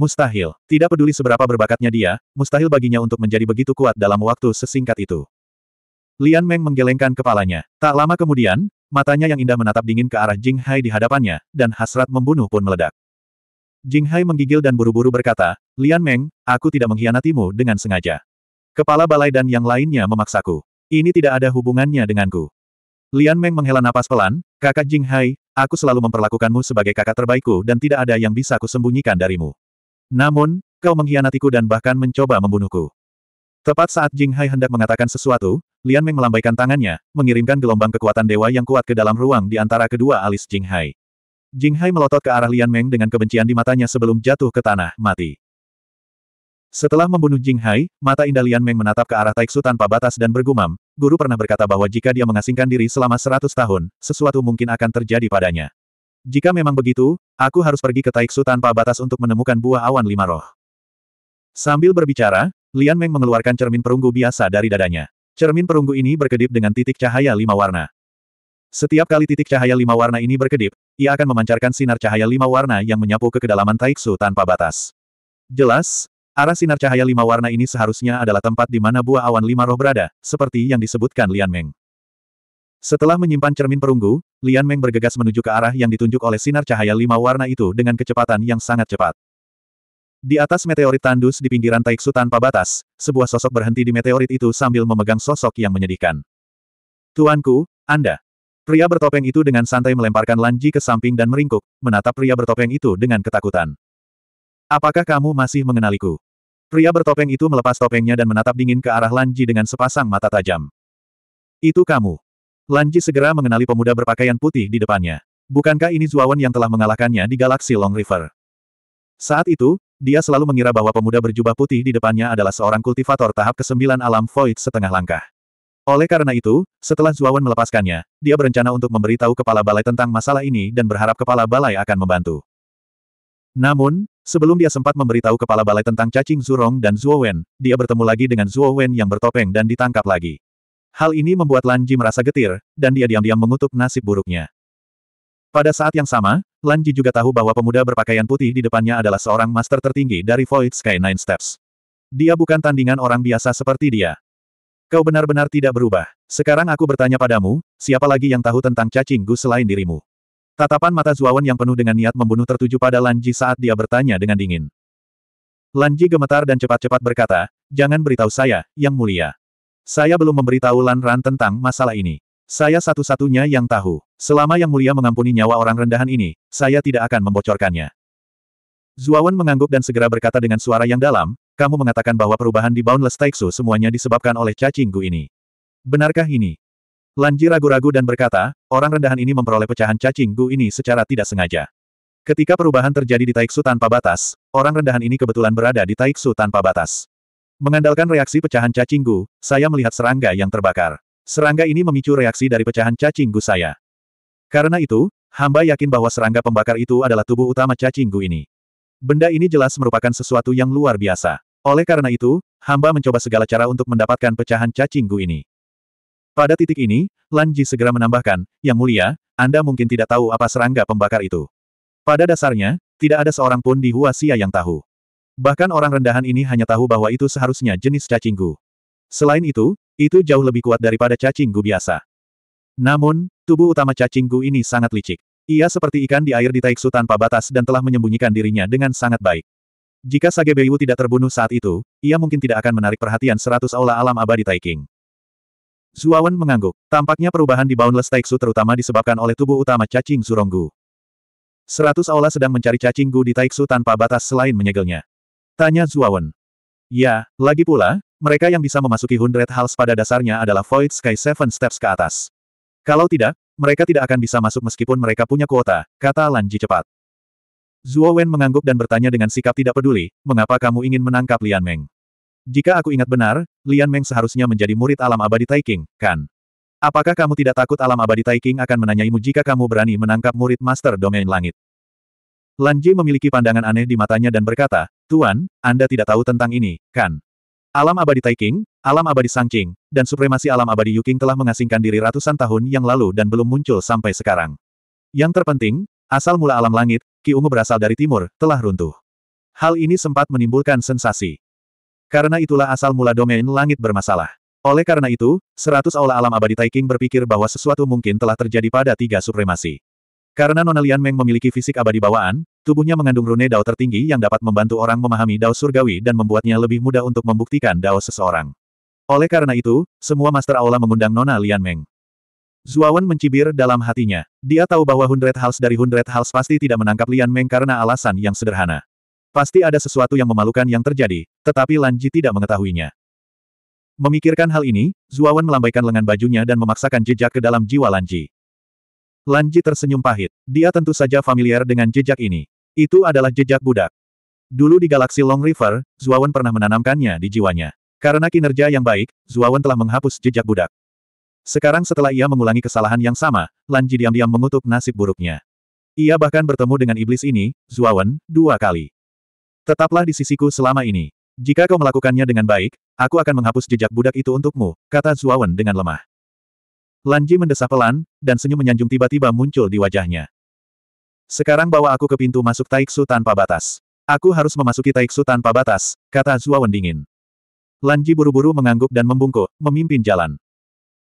Mustahil. Tidak peduli seberapa berbakatnya dia, mustahil baginya untuk menjadi begitu kuat dalam waktu sesingkat itu. Lian Meng menggelengkan kepalanya. Tak lama kemudian, matanya yang indah menatap dingin ke arah Jing Hai di hadapannya, dan hasrat membunuh pun meledak. Jing Hai menggigil dan buru-buru berkata, Lian Meng, aku tidak mengkhianatimu dengan sengaja. Kepala balai dan yang lainnya memaksaku. Ini tidak ada hubungannya denganku. Lian Meng menghela napas pelan, kakak Jing Hai, aku selalu memperlakukanmu sebagai kakak terbaikku dan tidak ada yang bisa kusembunyikan darimu. Namun, kau mengkhianatiku dan bahkan mencoba membunuhku. Tepat saat Jing Hai hendak mengatakan sesuatu, Lian Meng melambaikan tangannya, mengirimkan gelombang kekuatan dewa yang kuat ke dalam ruang di antara kedua alis Jing Hai. Jing Hai melotot ke arah Lian Meng dengan kebencian di matanya sebelum jatuh ke tanah, mati. Setelah membunuh Jing Hai, mata indah Lian Meng menatap ke arah Taiksu tanpa batas dan bergumam, guru pernah berkata bahwa jika dia mengasingkan diri selama seratus tahun, sesuatu mungkin akan terjadi padanya. Jika memang begitu, aku harus pergi ke Taiksu tanpa batas untuk menemukan buah awan lima roh. Sambil berbicara, Lian Meng mengeluarkan cermin perunggu biasa dari dadanya. Cermin perunggu ini berkedip dengan titik cahaya lima warna. Setiap kali titik cahaya lima warna ini berkedip, ia akan memancarkan sinar cahaya lima warna yang menyapu ke kedalaman Taiksu tanpa batas. Jelas, arah sinar cahaya lima warna ini seharusnya adalah tempat di mana buah awan lima roh berada, seperti yang disebutkan Lian Meng. Setelah menyimpan cermin perunggu, Lian Meng bergegas menuju ke arah yang ditunjuk oleh sinar cahaya lima warna itu dengan kecepatan yang sangat cepat. Di atas meteorit tandus di pinggiran Taiksu tanpa batas, sebuah sosok berhenti di meteorit itu sambil memegang sosok yang menyedihkan. Tuanku, Anda. Pria bertopeng itu dengan santai melemparkan Lanji ke samping dan meringkuk, menatap pria bertopeng itu dengan ketakutan. Apakah kamu masih mengenaliku? Pria bertopeng itu melepas topengnya dan menatap dingin ke arah Lanji dengan sepasang mata tajam. Itu kamu. Lanji segera mengenali pemuda berpakaian putih di depannya. Bukankah ini Zuawan yang telah mengalahkannya di galaksi Long River? Saat itu, dia selalu mengira bahwa pemuda berjubah putih di depannya adalah seorang kultivator tahap ke-9 alam void setengah langkah. Oleh karena itu, setelah Zuawan melepaskannya, dia berencana untuk memberitahu kepala balai tentang masalah ini dan berharap kepala balai akan membantu. Namun, sebelum dia sempat memberitahu kepala balai tentang cacing Zurong dan Zuowen, dia bertemu lagi dengan Zuowen yang bertopeng dan ditangkap lagi. Hal ini membuat Lanji merasa getir, dan dia diam-diam mengutuk nasib buruknya. Pada saat yang sama, Lanji juga tahu bahwa pemuda berpakaian putih di depannya adalah seorang master tertinggi dari Void Sky Nine Steps. Dia bukan tandingan orang biasa seperti dia. Kau benar-benar tidak berubah. Sekarang aku bertanya padamu, siapa lagi yang tahu tentang cacing gu selain dirimu? Tatapan mata Zuawan yang penuh dengan niat membunuh tertuju pada Lanji saat dia bertanya dengan dingin. Lanji gemetar dan cepat-cepat berkata, jangan beritahu saya, yang mulia. Saya belum memberitahu Lan Ran tentang masalah ini. Saya satu-satunya yang tahu. Selama Yang Mulia mengampuni nyawa orang rendahan ini, saya tidak akan membocorkannya. Zuawan mengangguk dan segera berkata dengan suara yang dalam, kamu mengatakan bahwa perubahan di Boundless Taixu semuanya disebabkan oleh cacing gu ini. Benarkah ini? Lanji ragu-ragu dan berkata, orang rendahan ini memperoleh pecahan cacing gu ini secara tidak sengaja. Ketika perubahan terjadi di Taixu tanpa batas, orang rendahan ini kebetulan berada di Taixu tanpa batas. Mengandalkan reaksi pecahan cacinggu, saya melihat serangga yang terbakar. Serangga ini memicu reaksi dari pecahan cacinggu saya. Karena itu, hamba yakin bahwa serangga pembakar itu adalah tubuh utama cacinggu ini. Benda ini jelas merupakan sesuatu yang luar biasa. Oleh karena itu, hamba mencoba segala cara untuk mendapatkan pecahan cacinggu ini. Pada titik ini, Lanji segera menambahkan, Yang mulia, Anda mungkin tidak tahu apa serangga pembakar itu. Pada dasarnya, tidak ada seorang pun di Huasia yang tahu. Bahkan orang rendahan ini hanya tahu bahwa itu seharusnya jenis cacinggu. Selain itu, itu jauh lebih kuat daripada cacinggu biasa. Namun, tubuh utama cacinggu ini sangat licik. Ia seperti ikan di air di Taiksu tanpa batas dan telah menyembunyikan dirinya dengan sangat baik. Jika Sage Beiwu tidak terbunuh saat itu, ia mungkin tidak akan menarik perhatian seratus aula alam abadi Taiking. Zuawan mengangguk. Tampaknya perubahan di Boundless Taiksu terutama disebabkan oleh tubuh utama cacing Zuronggu. Seratus aula sedang mencari cacing Gu di Taiksu tanpa batas selain menyegelnya. Tanya Zuawan. Ya, lagi pula, mereka yang bisa memasuki Hundred Hals pada dasarnya adalah Void Sky Seven Steps ke atas. Kalau tidak, mereka tidak akan bisa masuk meskipun mereka punya kuota, kata Lanji cepat. Zuo mengangguk dan bertanya dengan sikap tidak peduli, mengapa kamu ingin menangkap Lian Meng? Jika aku ingat benar, Lian Meng seharusnya menjadi murid alam abadi Taiking, kan? Apakah kamu tidak takut alam abadi Taiking akan menanyaimu jika kamu berani menangkap murid Master Domain Langit? Lan Ji memiliki pandangan aneh di matanya dan berkata, Tuan, Anda tidak tahu tentang ini, kan? Alam abadi Taiking, alam abadi Sangking, dan supremasi alam abadi Yuking telah mengasingkan diri ratusan tahun yang lalu dan belum muncul sampai sekarang. Yang terpenting, asal mula alam langit, Ki Ungu berasal dari timur, telah runtuh. Hal ini sempat menimbulkan sensasi. Karena itulah asal mula domain langit bermasalah. Oleh karena itu, seratus aula alam abadi Taiking berpikir bahwa sesuatu mungkin telah terjadi pada tiga supremasi. Karena Nona Lian Meng memiliki fisik abadi bawaan, Tubuhnya mengandung rune dao tertinggi yang dapat membantu orang memahami dao surgawi dan membuatnya lebih mudah untuk membuktikan dao seseorang. Oleh karena itu, semua Master Aula mengundang Nona Lian Meng. Zuawan mencibir dalam hatinya. Dia tahu bahwa Hundred House dari Hundred House pasti tidak menangkap Lian Meng karena alasan yang sederhana. Pasti ada sesuatu yang memalukan yang terjadi, tetapi Lanji tidak mengetahuinya. Memikirkan hal ini, Zuawan melambaikan lengan bajunya dan memaksakan jejak ke dalam jiwa Lanji. Lanji tersenyum pahit. Dia tentu saja familiar dengan jejak ini. Itu adalah jejak budak. Dulu di galaksi Long River, Zuawan pernah menanamkannya di jiwanya. Karena kinerja yang baik, Zuawan telah menghapus jejak budak. Sekarang setelah ia mengulangi kesalahan yang sama, Lanji diam-diam mengutuk nasib buruknya. Ia bahkan bertemu dengan iblis ini, Zuawan, dua kali. Tetaplah di sisiku selama ini. Jika kau melakukannya dengan baik, aku akan menghapus jejak budak itu untukmu, kata Zuawan dengan lemah. Lanji mendesah pelan, dan senyum menyanjung tiba-tiba muncul di wajahnya. Sekarang bawa aku ke pintu masuk Taiksu tanpa batas. Aku harus memasuki Taiksu tanpa batas, kata Zuo Wendingin. Lanji buru-buru mengangguk dan membungkuk, memimpin jalan.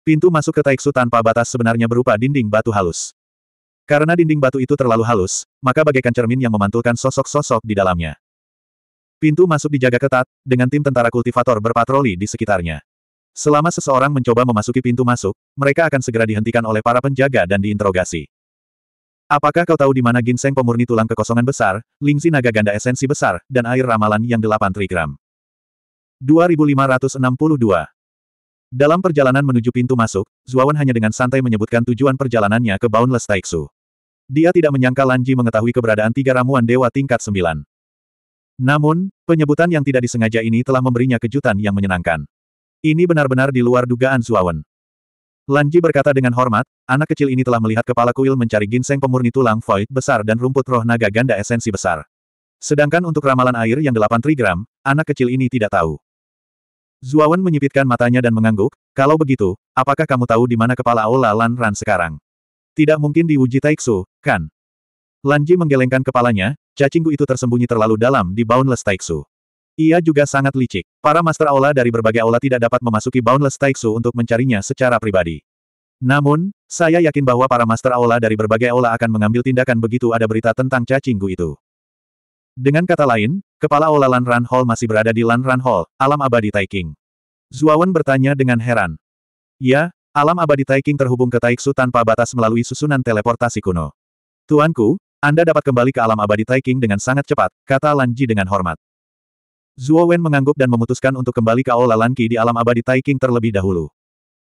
Pintu masuk ke Taiksu tanpa batas sebenarnya berupa dinding batu halus. Karena dinding batu itu terlalu halus, maka bagaikan cermin yang memantulkan sosok-sosok di dalamnya. Pintu masuk dijaga ketat, dengan tim tentara kultivator berpatroli di sekitarnya. Selama seseorang mencoba memasuki pintu masuk, mereka akan segera dihentikan oleh para penjaga dan diinterogasi. Apakah kau tahu di mana ginseng pemurni tulang kekosongan besar, lingzi naga ganda esensi besar, dan air ramalan yang 8 trigram? 2562 Dalam perjalanan menuju pintu masuk, Zuawan hanya dengan santai menyebutkan tujuan perjalanannya ke Boundless Taiksu. Dia tidak menyangka Lanji mengetahui keberadaan tiga ramuan dewa tingkat 9. Namun, penyebutan yang tidak disengaja ini telah memberinya kejutan yang menyenangkan. Ini benar-benar di luar dugaan Suawen. Lanji berkata dengan hormat, anak kecil ini telah melihat kepala kuil mencari ginseng pemurni tulang void besar dan rumput roh naga ganda esensi besar. Sedangkan untuk ramalan air yang delapan trigram, anak kecil ini tidak tahu. Zuawan menyipitkan matanya dan mengangguk, kalau begitu, apakah kamu tahu di mana kepala Aula Lan Ran sekarang? Tidak mungkin di Wuji Taiksu, kan? Lanji menggelengkan kepalanya, cacingku itu tersembunyi terlalu dalam di Boundless Taiksu. Ia juga sangat licik. Para Master Aula dari berbagai aula tidak dapat memasuki Boundless Taiksu untuk mencarinya secara pribadi. Namun, saya yakin bahwa para Master Aula dari berbagai aula akan mengambil tindakan begitu ada berita tentang cacinggu itu. Dengan kata lain, kepala aula Lan Ran Hall masih berada di Lan Ran Hall, alam abadi Taiking. Zuawan bertanya dengan heran. Ya, alam abadi Taiking terhubung ke Taiksu tanpa batas melalui susunan teleportasi kuno. Tuanku, Anda dapat kembali ke alam abadi Taiking dengan sangat cepat, kata Lanji dengan hormat. Zuo Wen mengangguk dan memutuskan untuk kembali ke Aula Lanqi di alam abadi Taiking terlebih dahulu.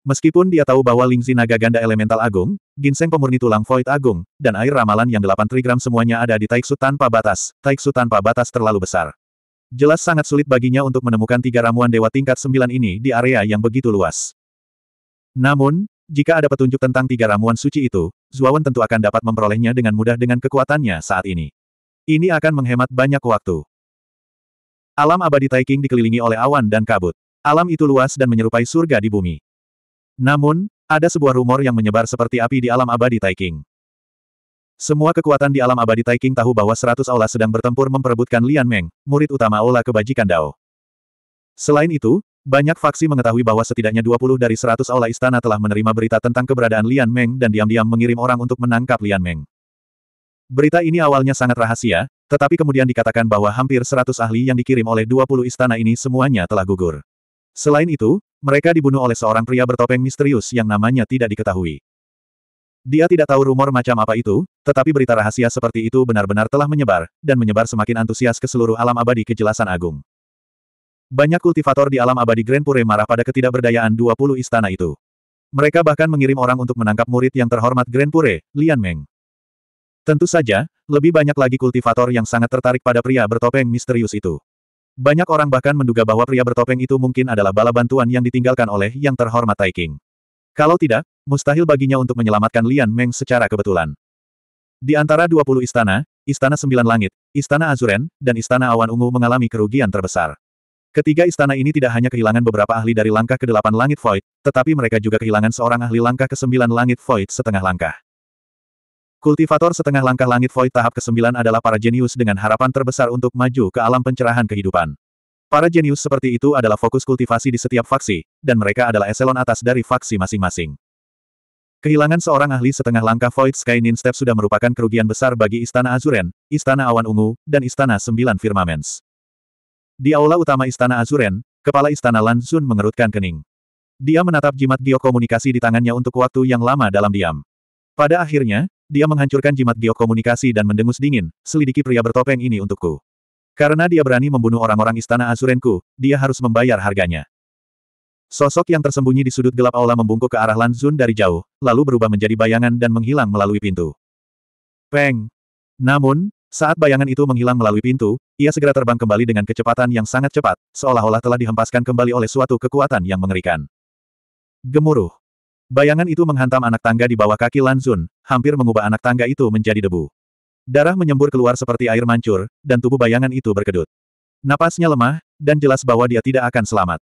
Meskipun dia tahu bahwa Lingzi naga ganda elemental agung, ginseng pemurni tulang void agung, dan air ramalan yang 8 trigram semuanya ada di Taiksu tanpa batas, Taiksu tanpa batas terlalu besar. Jelas sangat sulit baginya untuk menemukan tiga ramuan dewa tingkat 9 ini di area yang begitu luas. Namun, jika ada petunjuk tentang tiga ramuan suci itu, Zuawan tentu akan dapat memperolehnya dengan mudah dengan kekuatannya saat ini. Ini akan menghemat banyak waktu. Alam abadi Taiking dikelilingi oleh awan dan kabut. Alam itu luas dan menyerupai surga di bumi. Namun, ada sebuah rumor yang menyebar seperti api di alam abadi Taiking. Semua kekuatan di alam abadi Taiking tahu bahwa seratus aula sedang bertempur memperebutkan Lian Meng, murid utama aula kebajikan Dao. Selain itu, banyak faksi mengetahui bahwa setidaknya 20 dari 100 aula istana telah menerima berita tentang keberadaan Lian Meng dan diam-diam mengirim orang untuk menangkap Lian Meng. Berita ini awalnya sangat rahasia, tetapi kemudian dikatakan bahwa hampir 100 ahli yang dikirim oleh 20 istana ini semuanya telah gugur. Selain itu, mereka dibunuh oleh seorang pria bertopeng misterius yang namanya tidak diketahui. Dia tidak tahu rumor macam apa itu, tetapi berita rahasia seperti itu benar-benar telah menyebar, dan menyebar semakin antusias ke seluruh alam abadi kejelasan agung. Banyak kultivator di alam abadi Grand Pure marah pada ketidakberdayaan 20 istana itu. Mereka bahkan mengirim orang untuk menangkap murid yang terhormat Grand Pure, Lian Meng. Tentu saja, lebih banyak lagi kultivator yang sangat tertarik pada pria bertopeng misterius itu. Banyak orang bahkan menduga bahwa pria bertopeng itu mungkin adalah bala bantuan yang ditinggalkan oleh yang terhormat Taiking. Kalau tidak, mustahil baginya untuk menyelamatkan Lian Meng secara kebetulan. Di antara 20 istana, Istana Sembilan Langit, Istana Azuren, dan Istana Awan Ungu mengalami kerugian terbesar. Ketiga istana ini tidak hanya kehilangan beberapa ahli dari langkah ke-8 langit Void, tetapi mereka juga kehilangan seorang ahli langkah ke-9 langit Void setengah langkah. Kultivator setengah langkah langit void tahap ke-9 adalah para jenius dengan harapan terbesar untuk maju ke alam pencerahan kehidupan. Para jenius seperti itu adalah fokus kultivasi di setiap faksi, dan mereka adalah eselon atas dari faksi masing-masing. Kehilangan seorang ahli setengah langkah Void Sky Nin Step sudah merupakan kerugian besar bagi Istana Azuren, Istana Awan Ungu, dan Istana Sembilan Firmaments. Di aula utama Istana Azuren, Kepala Istana Lan Zun mengerutkan kening. Dia menatap jimat geokomunikasi di tangannya untuk waktu yang lama dalam diam. Pada akhirnya, dia menghancurkan jimat giok komunikasi dan mendengus dingin, selidiki pria bertopeng ini untukku. Karena dia berani membunuh orang-orang istana Azurenku, dia harus membayar harganya. Sosok yang tersembunyi di sudut gelap aula membungkuk ke arah Lanzun dari jauh, lalu berubah menjadi bayangan dan menghilang melalui pintu. Peng! Namun, saat bayangan itu menghilang melalui pintu, ia segera terbang kembali dengan kecepatan yang sangat cepat, seolah-olah telah dihempaskan kembali oleh suatu kekuatan yang mengerikan. Gemuruh! Bayangan itu menghantam anak tangga di bawah kaki Lan Zun, hampir mengubah anak tangga itu menjadi debu. Darah menyembur keluar seperti air mancur, dan tubuh bayangan itu berkedut. Napasnya lemah, dan jelas bahwa dia tidak akan selamat.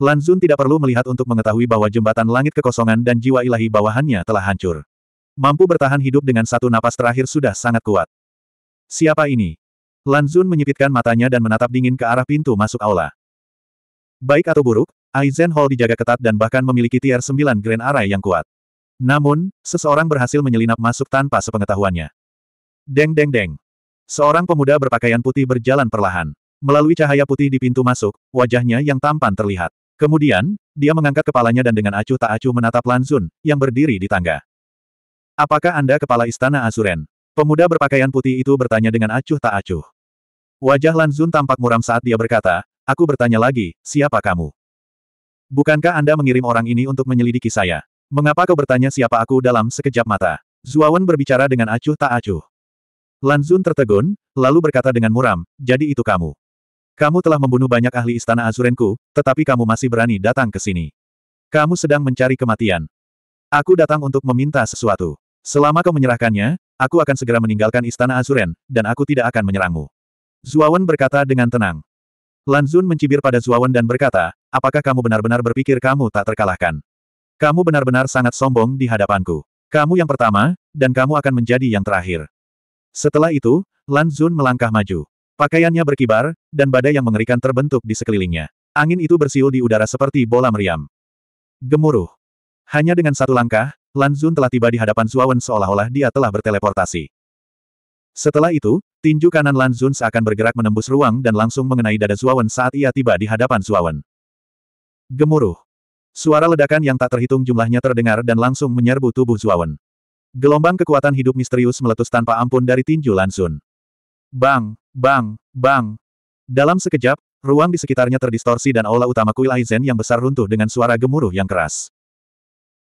Lan Zun tidak perlu melihat untuk mengetahui bahwa jembatan langit kekosongan dan jiwa ilahi bawahannya telah hancur. Mampu bertahan hidup dengan satu napas terakhir sudah sangat kuat. Siapa ini? Lan Zun menyipitkan matanya dan menatap dingin ke arah pintu masuk aula. Baik atau buruk, Aizen Hall dijaga ketat dan bahkan memiliki tier 9 Grand Array yang kuat. Namun, seseorang berhasil menyelinap masuk tanpa sepengetahuannya. Deng deng deng. Seorang pemuda berpakaian putih berjalan perlahan. Melalui cahaya putih di pintu masuk, wajahnya yang tampan terlihat. Kemudian, dia mengangkat kepalanya dan dengan acuh tak acuh menatap Lanzun, yang berdiri di tangga. Apakah Anda kepala istana Azuren? Pemuda berpakaian putih itu bertanya dengan acuh tak acuh. Wajah Lanzun tampak muram saat dia berkata, Aku bertanya lagi, siapa kamu? Bukankah Anda mengirim orang ini untuk menyelidiki saya? Mengapa kau bertanya siapa aku dalam sekejap mata? Zuawan berbicara dengan acuh tak acuh. Lan Zun tertegun, lalu berkata dengan muram, jadi itu kamu. Kamu telah membunuh banyak ahli istana Azurenku, tetapi kamu masih berani datang ke sini. Kamu sedang mencari kematian. Aku datang untuk meminta sesuatu. Selama kau menyerahkannya, aku akan segera meninggalkan istana Azuren, dan aku tidak akan menyerangmu. Zuawan berkata dengan tenang. Lan Zun mencibir pada Zuawan dan berkata, apakah kamu benar-benar berpikir kamu tak terkalahkan? Kamu benar-benar sangat sombong di hadapanku. Kamu yang pertama, dan kamu akan menjadi yang terakhir. Setelah itu, Lan Zun melangkah maju. Pakaiannya berkibar, dan badai yang mengerikan terbentuk di sekelilingnya. Angin itu bersiul di udara seperti bola meriam. Gemuruh. Hanya dengan satu langkah, Lan Zun telah tiba di hadapan Zuawan seolah-olah dia telah berteleportasi. Setelah itu, tinju kanan Lan Zun seakan bergerak menembus ruang dan langsung mengenai dada Zuawan saat ia tiba di hadapan Zuawan. Gemuruh. Suara ledakan yang tak terhitung jumlahnya terdengar dan langsung menyerbu tubuh Zuawan. Gelombang kekuatan hidup misterius meletus tanpa ampun dari tinju Lan Zun. Bang, bang, bang. Dalam sekejap, ruang di sekitarnya terdistorsi dan aula utama kuil Aizen yang besar runtuh dengan suara gemuruh yang keras.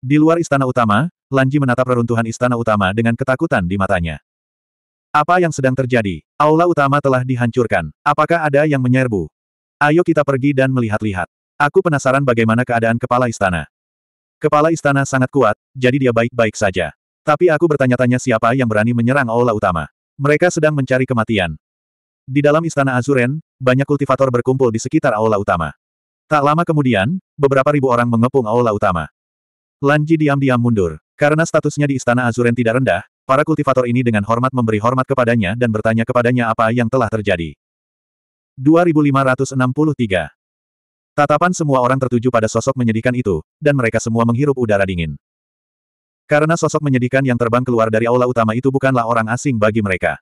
Di luar istana utama, Lanji menatap reruntuhan istana utama dengan ketakutan di matanya. Apa yang sedang terjadi? Aula utama telah dihancurkan. Apakah ada yang menyerbu? Ayo kita pergi dan melihat-lihat. Aku penasaran bagaimana keadaan kepala istana. Kepala istana sangat kuat, jadi dia baik-baik saja. Tapi aku bertanya-tanya siapa yang berani menyerang aula utama. Mereka sedang mencari kematian. Di dalam istana Azuren, banyak kultivator berkumpul di sekitar aula utama. Tak lama kemudian, beberapa ribu orang mengepung aula utama. Lanji diam-diam mundur. Karena statusnya di istana Azuren tidak rendah, Para kultivator ini dengan hormat memberi hormat kepadanya dan bertanya kepadanya apa yang telah terjadi. 2563 Tatapan semua orang tertuju pada sosok menyedihkan itu, dan mereka semua menghirup udara dingin. Karena sosok menyedihkan yang terbang keluar dari aula utama itu bukanlah orang asing bagi mereka.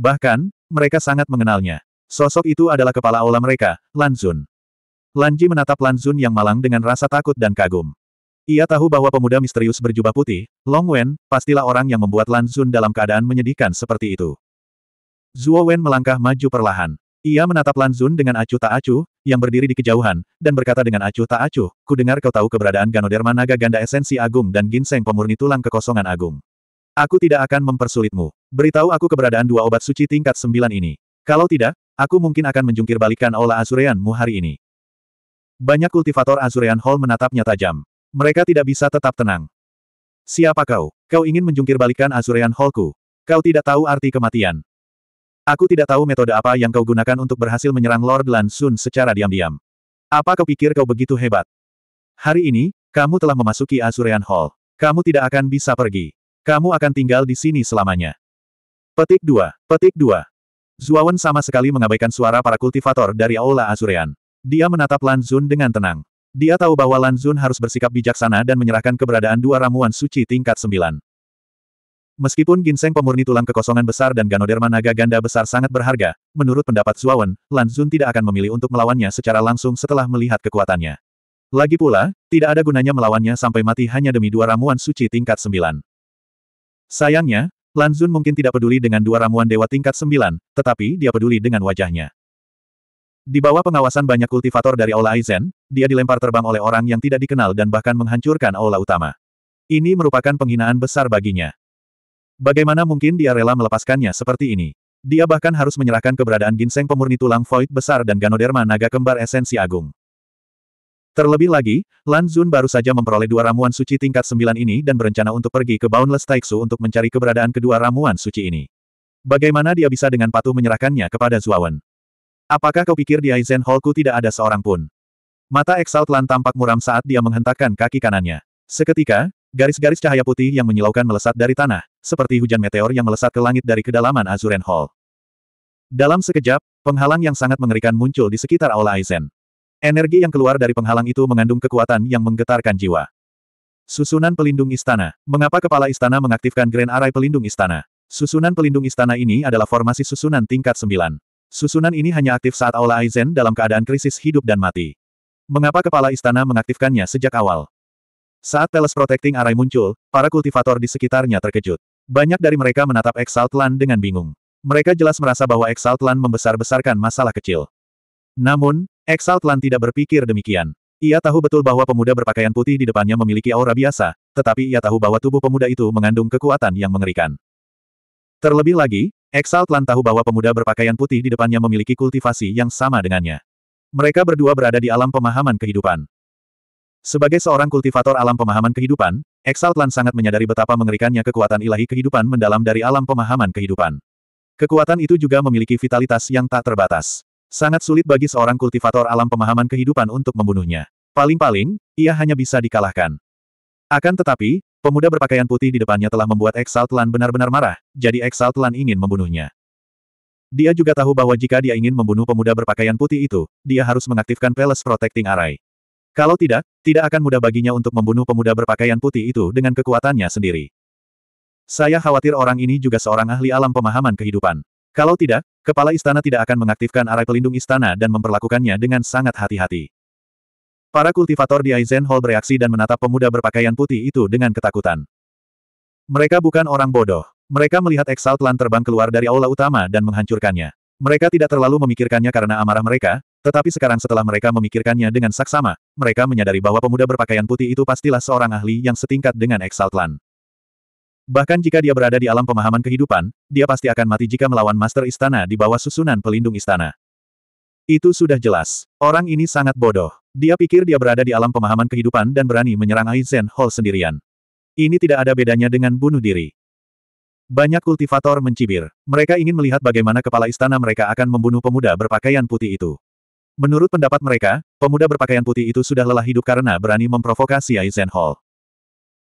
Bahkan, mereka sangat mengenalnya. Sosok itu adalah kepala aula mereka, Lan Lanji menatap Lan yang malang dengan rasa takut dan kagum. Ia tahu bahwa pemuda misterius berjubah putih, Long Wen, pastilah orang yang membuat Lan Zun dalam keadaan menyedihkan seperti itu. Zuo Wen melangkah maju perlahan. Ia menatap Lan Zun dengan acuh tak acuh, yang berdiri di kejauhan, dan berkata dengan acuh tak acuh, ku dengar kau tahu keberadaan Ganoderma Naga Ganda Esensi Agung dan Ginseng Pemurni Tulang Kekosongan Agung. Aku tidak akan mempersulitmu. Beritahu aku keberadaan dua obat suci tingkat sembilan ini. Kalau tidak, aku mungkin akan menjungkir balikan Aula Azureanmu hari ini. Banyak kultivator Azurean Hall menatapnya tajam. Mereka tidak bisa tetap tenang. Siapa kau? Kau ingin menjungkir balikan Azurean Hallku. Kau tidak tahu arti kematian. Aku tidak tahu metode apa yang kau gunakan untuk berhasil menyerang Lord Lan Sun secara diam-diam. Apa kau pikir kau begitu hebat? Hari ini, kamu telah memasuki Azurean Hall. Kamu tidak akan bisa pergi. Kamu akan tinggal di sini selamanya. Petik 2. Petik 2. Zuawan sama sekali mengabaikan suara para kultivator dari Aula Azurean. Dia menatap Lan Zun dengan tenang. Dia tahu bahwa Lan Zun harus bersikap bijaksana dan menyerahkan keberadaan dua ramuan suci tingkat sembilan. Meskipun ginseng pemurni tulang kekosongan besar dan ganoderma naga ganda besar sangat berharga, menurut pendapat Zuawan, Lan Zun tidak akan memilih untuk melawannya secara langsung setelah melihat kekuatannya. Lagi pula, tidak ada gunanya melawannya sampai mati hanya demi dua ramuan suci tingkat sembilan. Sayangnya, Lan Zun mungkin tidak peduli dengan dua ramuan dewa tingkat sembilan, tetapi dia peduli dengan wajahnya. Di bawah pengawasan banyak kultivator dari Aula Aizen, dia dilempar terbang oleh orang yang tidak dikenal dan bahkan menghancurkan aula utama. Ini merupakan penghinaan besar baginya. Bagaimana mungkin dia rela melepaskannya seperti ini? Dia bahkan harus menyerahkan keberadaan ginseng pemurni tulang void besar dan ganoderma naga kembar esensi agung. Terlebih lagi, Lan Zun baru saja memperoleh dua ramuan suci tingkat sembilan ini dan berencana untuk pergi ke Boundless Taiksu untuk mencari keberadaan kedua ramuan suci ini. Bagaimana dia bisa dengan patuh menyerahkannya kepada Zuawan? Apakah kau pikir di Aizen Hallku tidak ada seorang pun? Mata Exaltlan tampak muram saat dia menghentakkan kaki kanannya. Seketika, garis-garis cahaya putih yang menyilaukan melesat dari tanah, seperti hujan meteor yang melesat ke langit dari kedalaman Azuren Hall. Dalam sekejap, penghalang yang sangat mengerikan muncul di sekitar Aula Aizen. Energi yang keluar dari penghalang itu mengandung kekuatan yang menggetarkan jiwa. Susunan pelindung istana. Mengapa kepala istana mengaktifkan Grand Array pelindung istana? Susunan pelindung istana ini adalah formasi susunan tingkat 9. Susunan ini hanya aktif saat Aula Aizen dalam keadaan krisis hidup dan mati. Mengapa kepala istana mengaktifkannya sejak awal? Saat Teles Protecting Arai muncul, para kultivator di sekitarnya terkejut. Banyak dari mereka menatap Exaltlan dengan bingung. Mereka jelas merasa bahwa Exaltlan membesar-besarkan masalah kecil. Namun, Exaltlan tidak berpikir demikian. Ia tahu betul bahwa pemuda berpakaian putih di depannya memiliki aura biasa, tetapi ia tahu bahwa tubuh pemuda itu mengandung kekuatan yang mengerikan. Terlebih lagi, Exaltlan tahu bahwa pemuda berpakaian putih di depannya memiliki kultivasi yang sama dengannya. Mereka berdua berada di alam pemahaman kehidupan. Sebagai seorang kultivator alam pemahaman kehidupan, Exaltlan sangat menyadari betapa mengerikannya kekuatan ilahi kehidupan mendalam dari alam pemahaman kehidupan. Kekuatan itu juga memiliki vitalitas yang tak terbatas. Sangat sulit bagi seorang kultivator alam pemahaman kehidupan untuk membunuhnya. Paling-paling, ia hanya bisa dikalahkan. Akan tetapi, Pemuda berpakaian putih di depannya telah membuat Exaltlan benar-benar marah, jadi Exaltlan ingin membunuhnya. Dia juga tahu bahwa jika dia ingin membunuh pemuda berpakaian putih itu, dia harus mengaktifkan Palace Protecting Array. Kalau tidak, tidak akan mudah baginya untuk membunuh pemuda berpakaian putih itu dengan kekuatannya sendiri. Saya khawatir orang ini juga seorang ahli alam pemahaman kehidupan. Kalau tidak, kepala istana tidak akan mengaktifkan arai pelindung istana dan memperlakukannya dengan sangat hati-hati. Para kultivator di Aizen Hall bereaksi dan menatap pemuda berpakaian putih itu dengan ketakutan. Mereka bukan orang bodoh. Mereka melihat Exaltlan terbang keluar dari aula utama dan menghancurkannya. Mereka tidak terlalu memikirkannya karena amarah mereka, tetapi sekarang setelah mereka memikirkannya dengan saksama, mereka menyadari bahwa pemuda berpakaian putih itu pastilah seorang ahli yang setingkat dengan Exaltlan. Bahkan jika dia berada di alam pemahaman kehidupan, dia pasti akan mati jika melawan Master Istana di bawah susunan pelindung istana. Itu sudah jelas. Orang ini sangat bodoh. Dia pikir dia berada di alam pemahaman kehidupan dan berani menyerang Aizen Hall sendirian. Ini tidak ada bedanya dengan bunuh diri. Banyak kultivator mencibir. Mereka ingin melihat bagaimana kepala istana mereka akan membunuh pemuda berpakaian putih itu. Menurut pendapat mereka, pemuda berpakaian putih itu sudah lelah hidup karena berani memprovokasi Aizen Hall.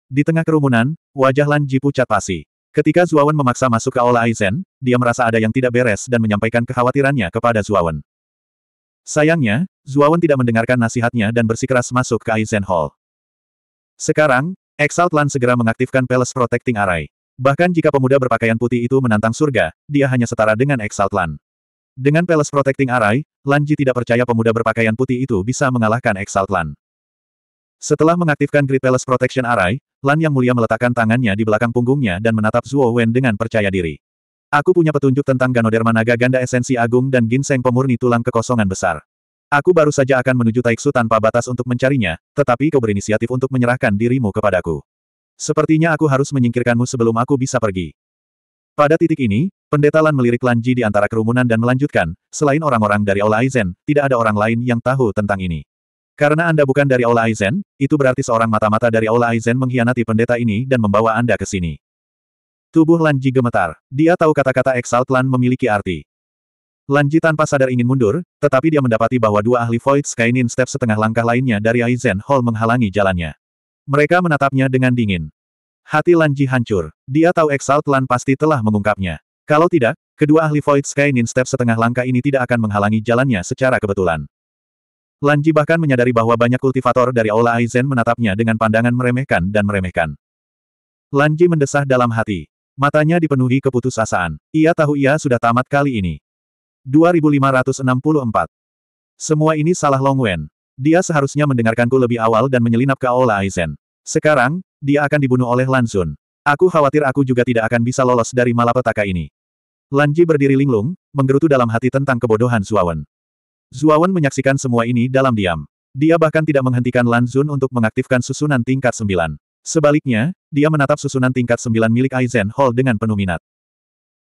Di tengah kerumunan, wajah Lan Ji pucat pasi. Ketika Zuawan memaksa masuk ke aula Aizen, dia merasa ada yang tidak beres dan menyampaikan kekhawatirannya kepada Zuawan. Sayangnya, Zuawan tidak mendengarkan nasihatnya dan bersikeras masuk ke Aizen Hall. Sekarang, Exalt Lan segera mengaktifkan Palace Protecting Array. Bahkan jika pemuda berpakaian putih itu menantang surga, dia hanya setara dengan Exalt Lan. Dengan Palace Protecting Array, Lanji tidak percaya pemuda berpakaian putih itu bisa mengalahkan Exalt Lan. Setelah mengaktifkan Great Palace Protection Array, Lan Yang Mulia meletakkan tangannya di belakang punggungnya dan menatap Zuo Wen dengan percaya diri. Aku punya petunjuk tentang Ganoderma Naga Ganda Esensi Agung dan Ginseng Pemurni Tulang Kekosongan Besar. Aku baru saja akan menuju Taiksu tanpa batas untuk mencarinya, tetapi kau berinisiatif untuk menyerahkan dirimu kepadaku. Sepertinya aku harus menyingkirkanmu sebelum aku bisa pergi. Pada titik ini, pendeta Lan melirik Lanji di antara kerumunan dan melanjutkan, selain orang-orang dari Aula Aizen, tidak ada orang lain yang tahu tentang ini. Karena Anda bukan dari Aula Aizen, itu berarti seorang mata-mata dari Aula Aizen mengkhianati pendeta ini dan membawa Anda ke sini. Tubuh Lanji gemetar. Dia tahu kata-kata Exalt Lan memiliki arti. Lanji tanpa sadar ingin mundur, tetapi dia mendapati bahwa dua ahli Void Skynin step setengah langkah lainnya dari Aizen Hall menghalangi jalannya. Mereka menatapnya dengan dingin. Hati Lanji hancur. Dia tahu Exalt Lan pasti telah mengungkapnya. Kalau tidak, kedua ahli Void Skynin step setengah langkah ini tidak akan menghalangi jalannya secara kebetulan. Lanji bahkan menyadari bahwa banyak kultivator dari Aula Aizen menatapnya dengan pandangan meremehkan dan meremehkan. Lanji mendesah dalam hati. Matanya dipenuhi keputusasaan. Ia tahu ia sudah tamat kali ini. 2564. Semua ini salah Long Wen. Dia seharusnya mendengarkanku lebih awal dan menyelinap ke Aula Aizen. Sekarang, dia akan dibunuh oleh Lan Sun. Aku khawatir aku juga tidak akan bisa lolos dari malapetaka ini. Lan Lanji berdiri linglung, menggerutu dalam hati tentang kebodohan Zuawan. Zuawan menyaksikan semua ini dalam diam. Dia bahkan tidak menghentikan Lan Zun untuk mengaktifkan susunan tingkat sembilan. Sebaliknya, dia menatap susunan tingkat sembilan milik Aizen Hall dengan penuh minat.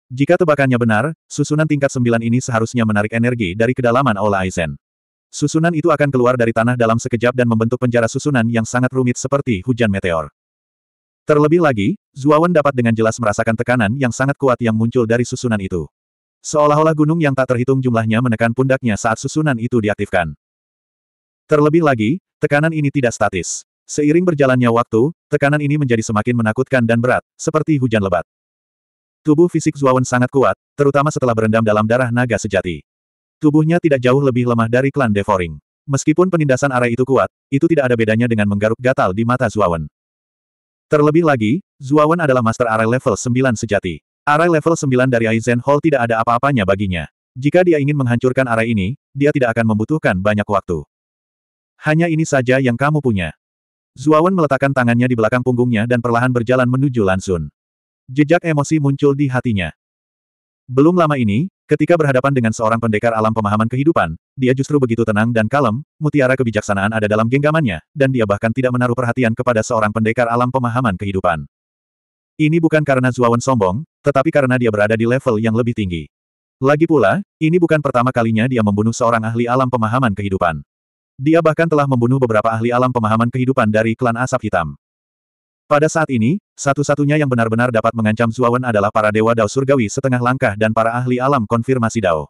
Jika tebakannya benar, susunan tingkat sembilan ini seharusnya menarik energi dari kedalaman Aula Aizen. Susunan itu akan keluar dari tanah dalam sekejap dan membentuk penjara susunan yang sangat rumit seperti hujan meteor. Terlebih lagi, Zuawan dapat dengan jelas merasakan tekanan yang sangat kuat yang muncul dari susunan itu. Seolah-olah gunung yang tak terhitung jumlahnya menekan pundaknya saat susunan itu diaktifkan. Terlebih lagi, tekanan ini tidak statis. Seiring berjalannya waktu, tekanan ini menjadi semakin menakutkan dan berat, seperti hujan lebat. Tubuh fisik Zuawan sangat kuat, terutama setelah berendam dalam darah naga sejati. Tubuhnya tidak jauh lebih lemah dari klan Devoring. Meskipun penindasan arai itu kuat, itu tidak ada bedanya dengan menggaruk gatal di mata Zuawan. Terlebih lagi, Zuawan adalah master arai level 9 sejati. Arai level 9 dari Aizen Hall tidak ada apa-apanya baginya. Jika dia ingin menghancurkan arai ini, dia tidak akan membutuhkan banyak waktu. Hanya ini saja yang kamu punya. Zuawan meletakkan tangannya di belakang punggungnya dan perlahan berjalan menuju Lansun. Jejak emosi muncul di hatinya. Belum lama ini, ketika berhadapan dengan seorang pendekar alam pemahaman kehidupan, dia justru begitu tenang dan kalem, mutiara kebijaksanaan ada dalam genggamannya, dan dia bahkan tidak menaruh perhatian kepada seorang pendekar alam pemahaman kehidupan. Ini bukan karena Zuawan sombong, tetapi karena dia berada di level yang lebih tinggi. Lagi pula, ini bukan pertama kalinya dia membunuh seorang ahli alam pemahaman kehidupan. Dia bahkan telah membunuh beberapa ahli alam pemahaman kehidupan dari klan asap hitam. Pada saat ini, satu-satunya yang benar-benar dapat mengancam Zuawan adalah para dewa Dao Surgawi setengah langkah dan para ahli alam konfirmasi Dao.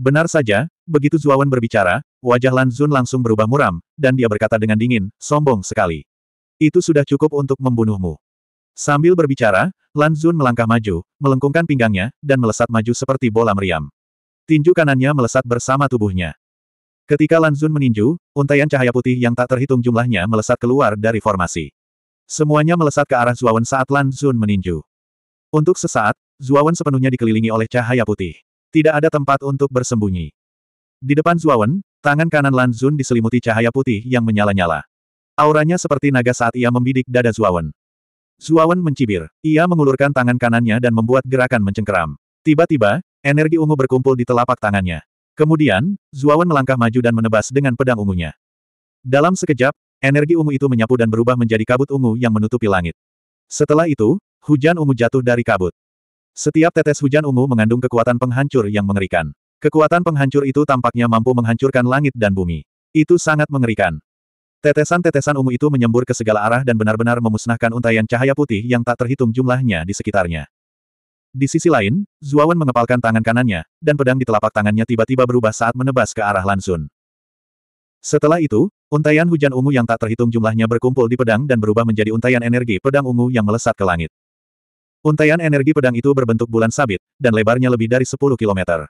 Benar saja, begitu Zuawan berbicara, wajah Lan Zun langsung berubah muram, dan dia berkata dengan dingin, sombong sekali. Itu sudah cukup untuk membunuhmu. Sambil berbicara, Lan Zun melangkah maju, melengkungkan pinggangnya, dan melesat maju seperti bola meriam. Tinju kanannya melesat bersama tubuhnya. Ketika Lan Zun meninju, untaian cahaya putih yang tak terhitung jumlahnya melesat keluar dari formasi. Semuanya melesat ke arah Zuawan saat Lan Zun meninju. Untuk sesaat, Zuawan sepenuhnya dikelilingi oleh cahaya putih. Tidak ada tempat untuk bersembunyi. Di depan Zuawan, tangan kanan Lan Zun diselimuti cahaya putih yang menyala-nyala. Auranya seperti naga saat ia membidik dada Zuawan. Zuawan mencibir. Ia mengulurkan tangan kanannya dan membuat gerakan mencengkeram. Tiba-tiba, energi ungu berkumpul di telapak tangannya. Kemudian, Zuawan melangkah maju dan menebas dengan pedang ungunya. Dalam sekejap, energi ungu itu menyapu dan berubah menjadi kabut ungu yang menutupi langit. Setelah itu, hujan ungu jatuh dari kabut. Setiap tetes hujan ungu mengandung kekuatan penghancur yang mengerikan. Kekuatan penghancur itu tampaknya mampu menghancurkan langit dan bumi. Itu sangat mengerikan. Tetesan-tetesan ungu itu menyembur ke segala arah dan benar-benar memusnahkan untaian cahaya putih yang tak terhitung jumlahnya di sekitarnya. Di sisi lain, Zuawan mengepalkan tangan kanannya, dan pedang di telapak tangannya tiba-tiba berubah saat menebas ke arah Lansun. Setelah itu, untaian hujan ungu yang tak terhitung jumlahnya berkumpul di pedang dan berubah menjadi untaian energi pedang ungu yang melesat ke langit. Untaian energi pedang itu berbentuk bulan sabit, dan lebarnya lebih dari 10 kilometer.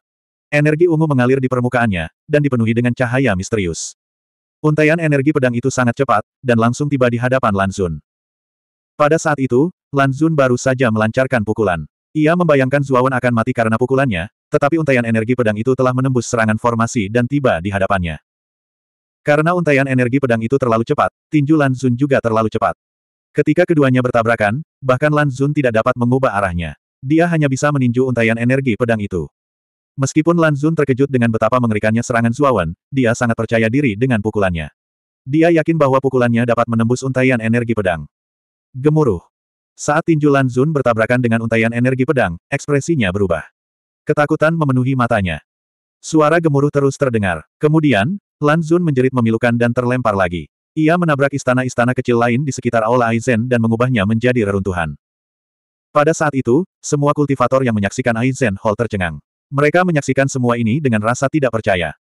Energi ungu mengalir di permukaannya, dan dipenuhi dengan cahaya misterius. Untaian energi pedang itu sangat cepat, dan langsung tiba di hadapan Lanzun. Pada saat itu, Lanzun baru saja melancarkan pukulan. Ia membayangkan Zuawan akan mati karena pukulannya, tetapi untaian energi pedang itu telah menembus serangan formasi dan tiba di hadapannya. Karena untaian energi pedang itu terlalu cepat, tinju Lan Zun juga terlalu cepat. Ketika keduanya bertabrakan, bahkan Lan Zun tidak dapat mengubah arahnya. Dia hanya bisa meninju untaian energi pedang itu. Meskipun Lan Zun terkejut dengan betapa mengerikannya serangan Zuawan, dia sangat percaya diri dengan pukulannya. Dia yakin bahwa pukulannya dapat menembus untaian energi pedang. Gemuruh. Saat tinju Lan Zun bertabrakan dengan untaian energi pedang, ekspresinya berubah. Ketakutan memenuhi matanya. Suara gemuruh terus terdengar. Kemudian, Lan Zun menjerit memilukan dan terlempar lagi. Ia menabrak istana-istana kecil lain di sekitar Aula Aizen dan mengubahnya menjadi reruntuhan. Pada saat itu, semua kultivator yang menyaksikan Aizen Hall tercengang. Mereka menyaksikan semua ini dengan rasa tidak percaya.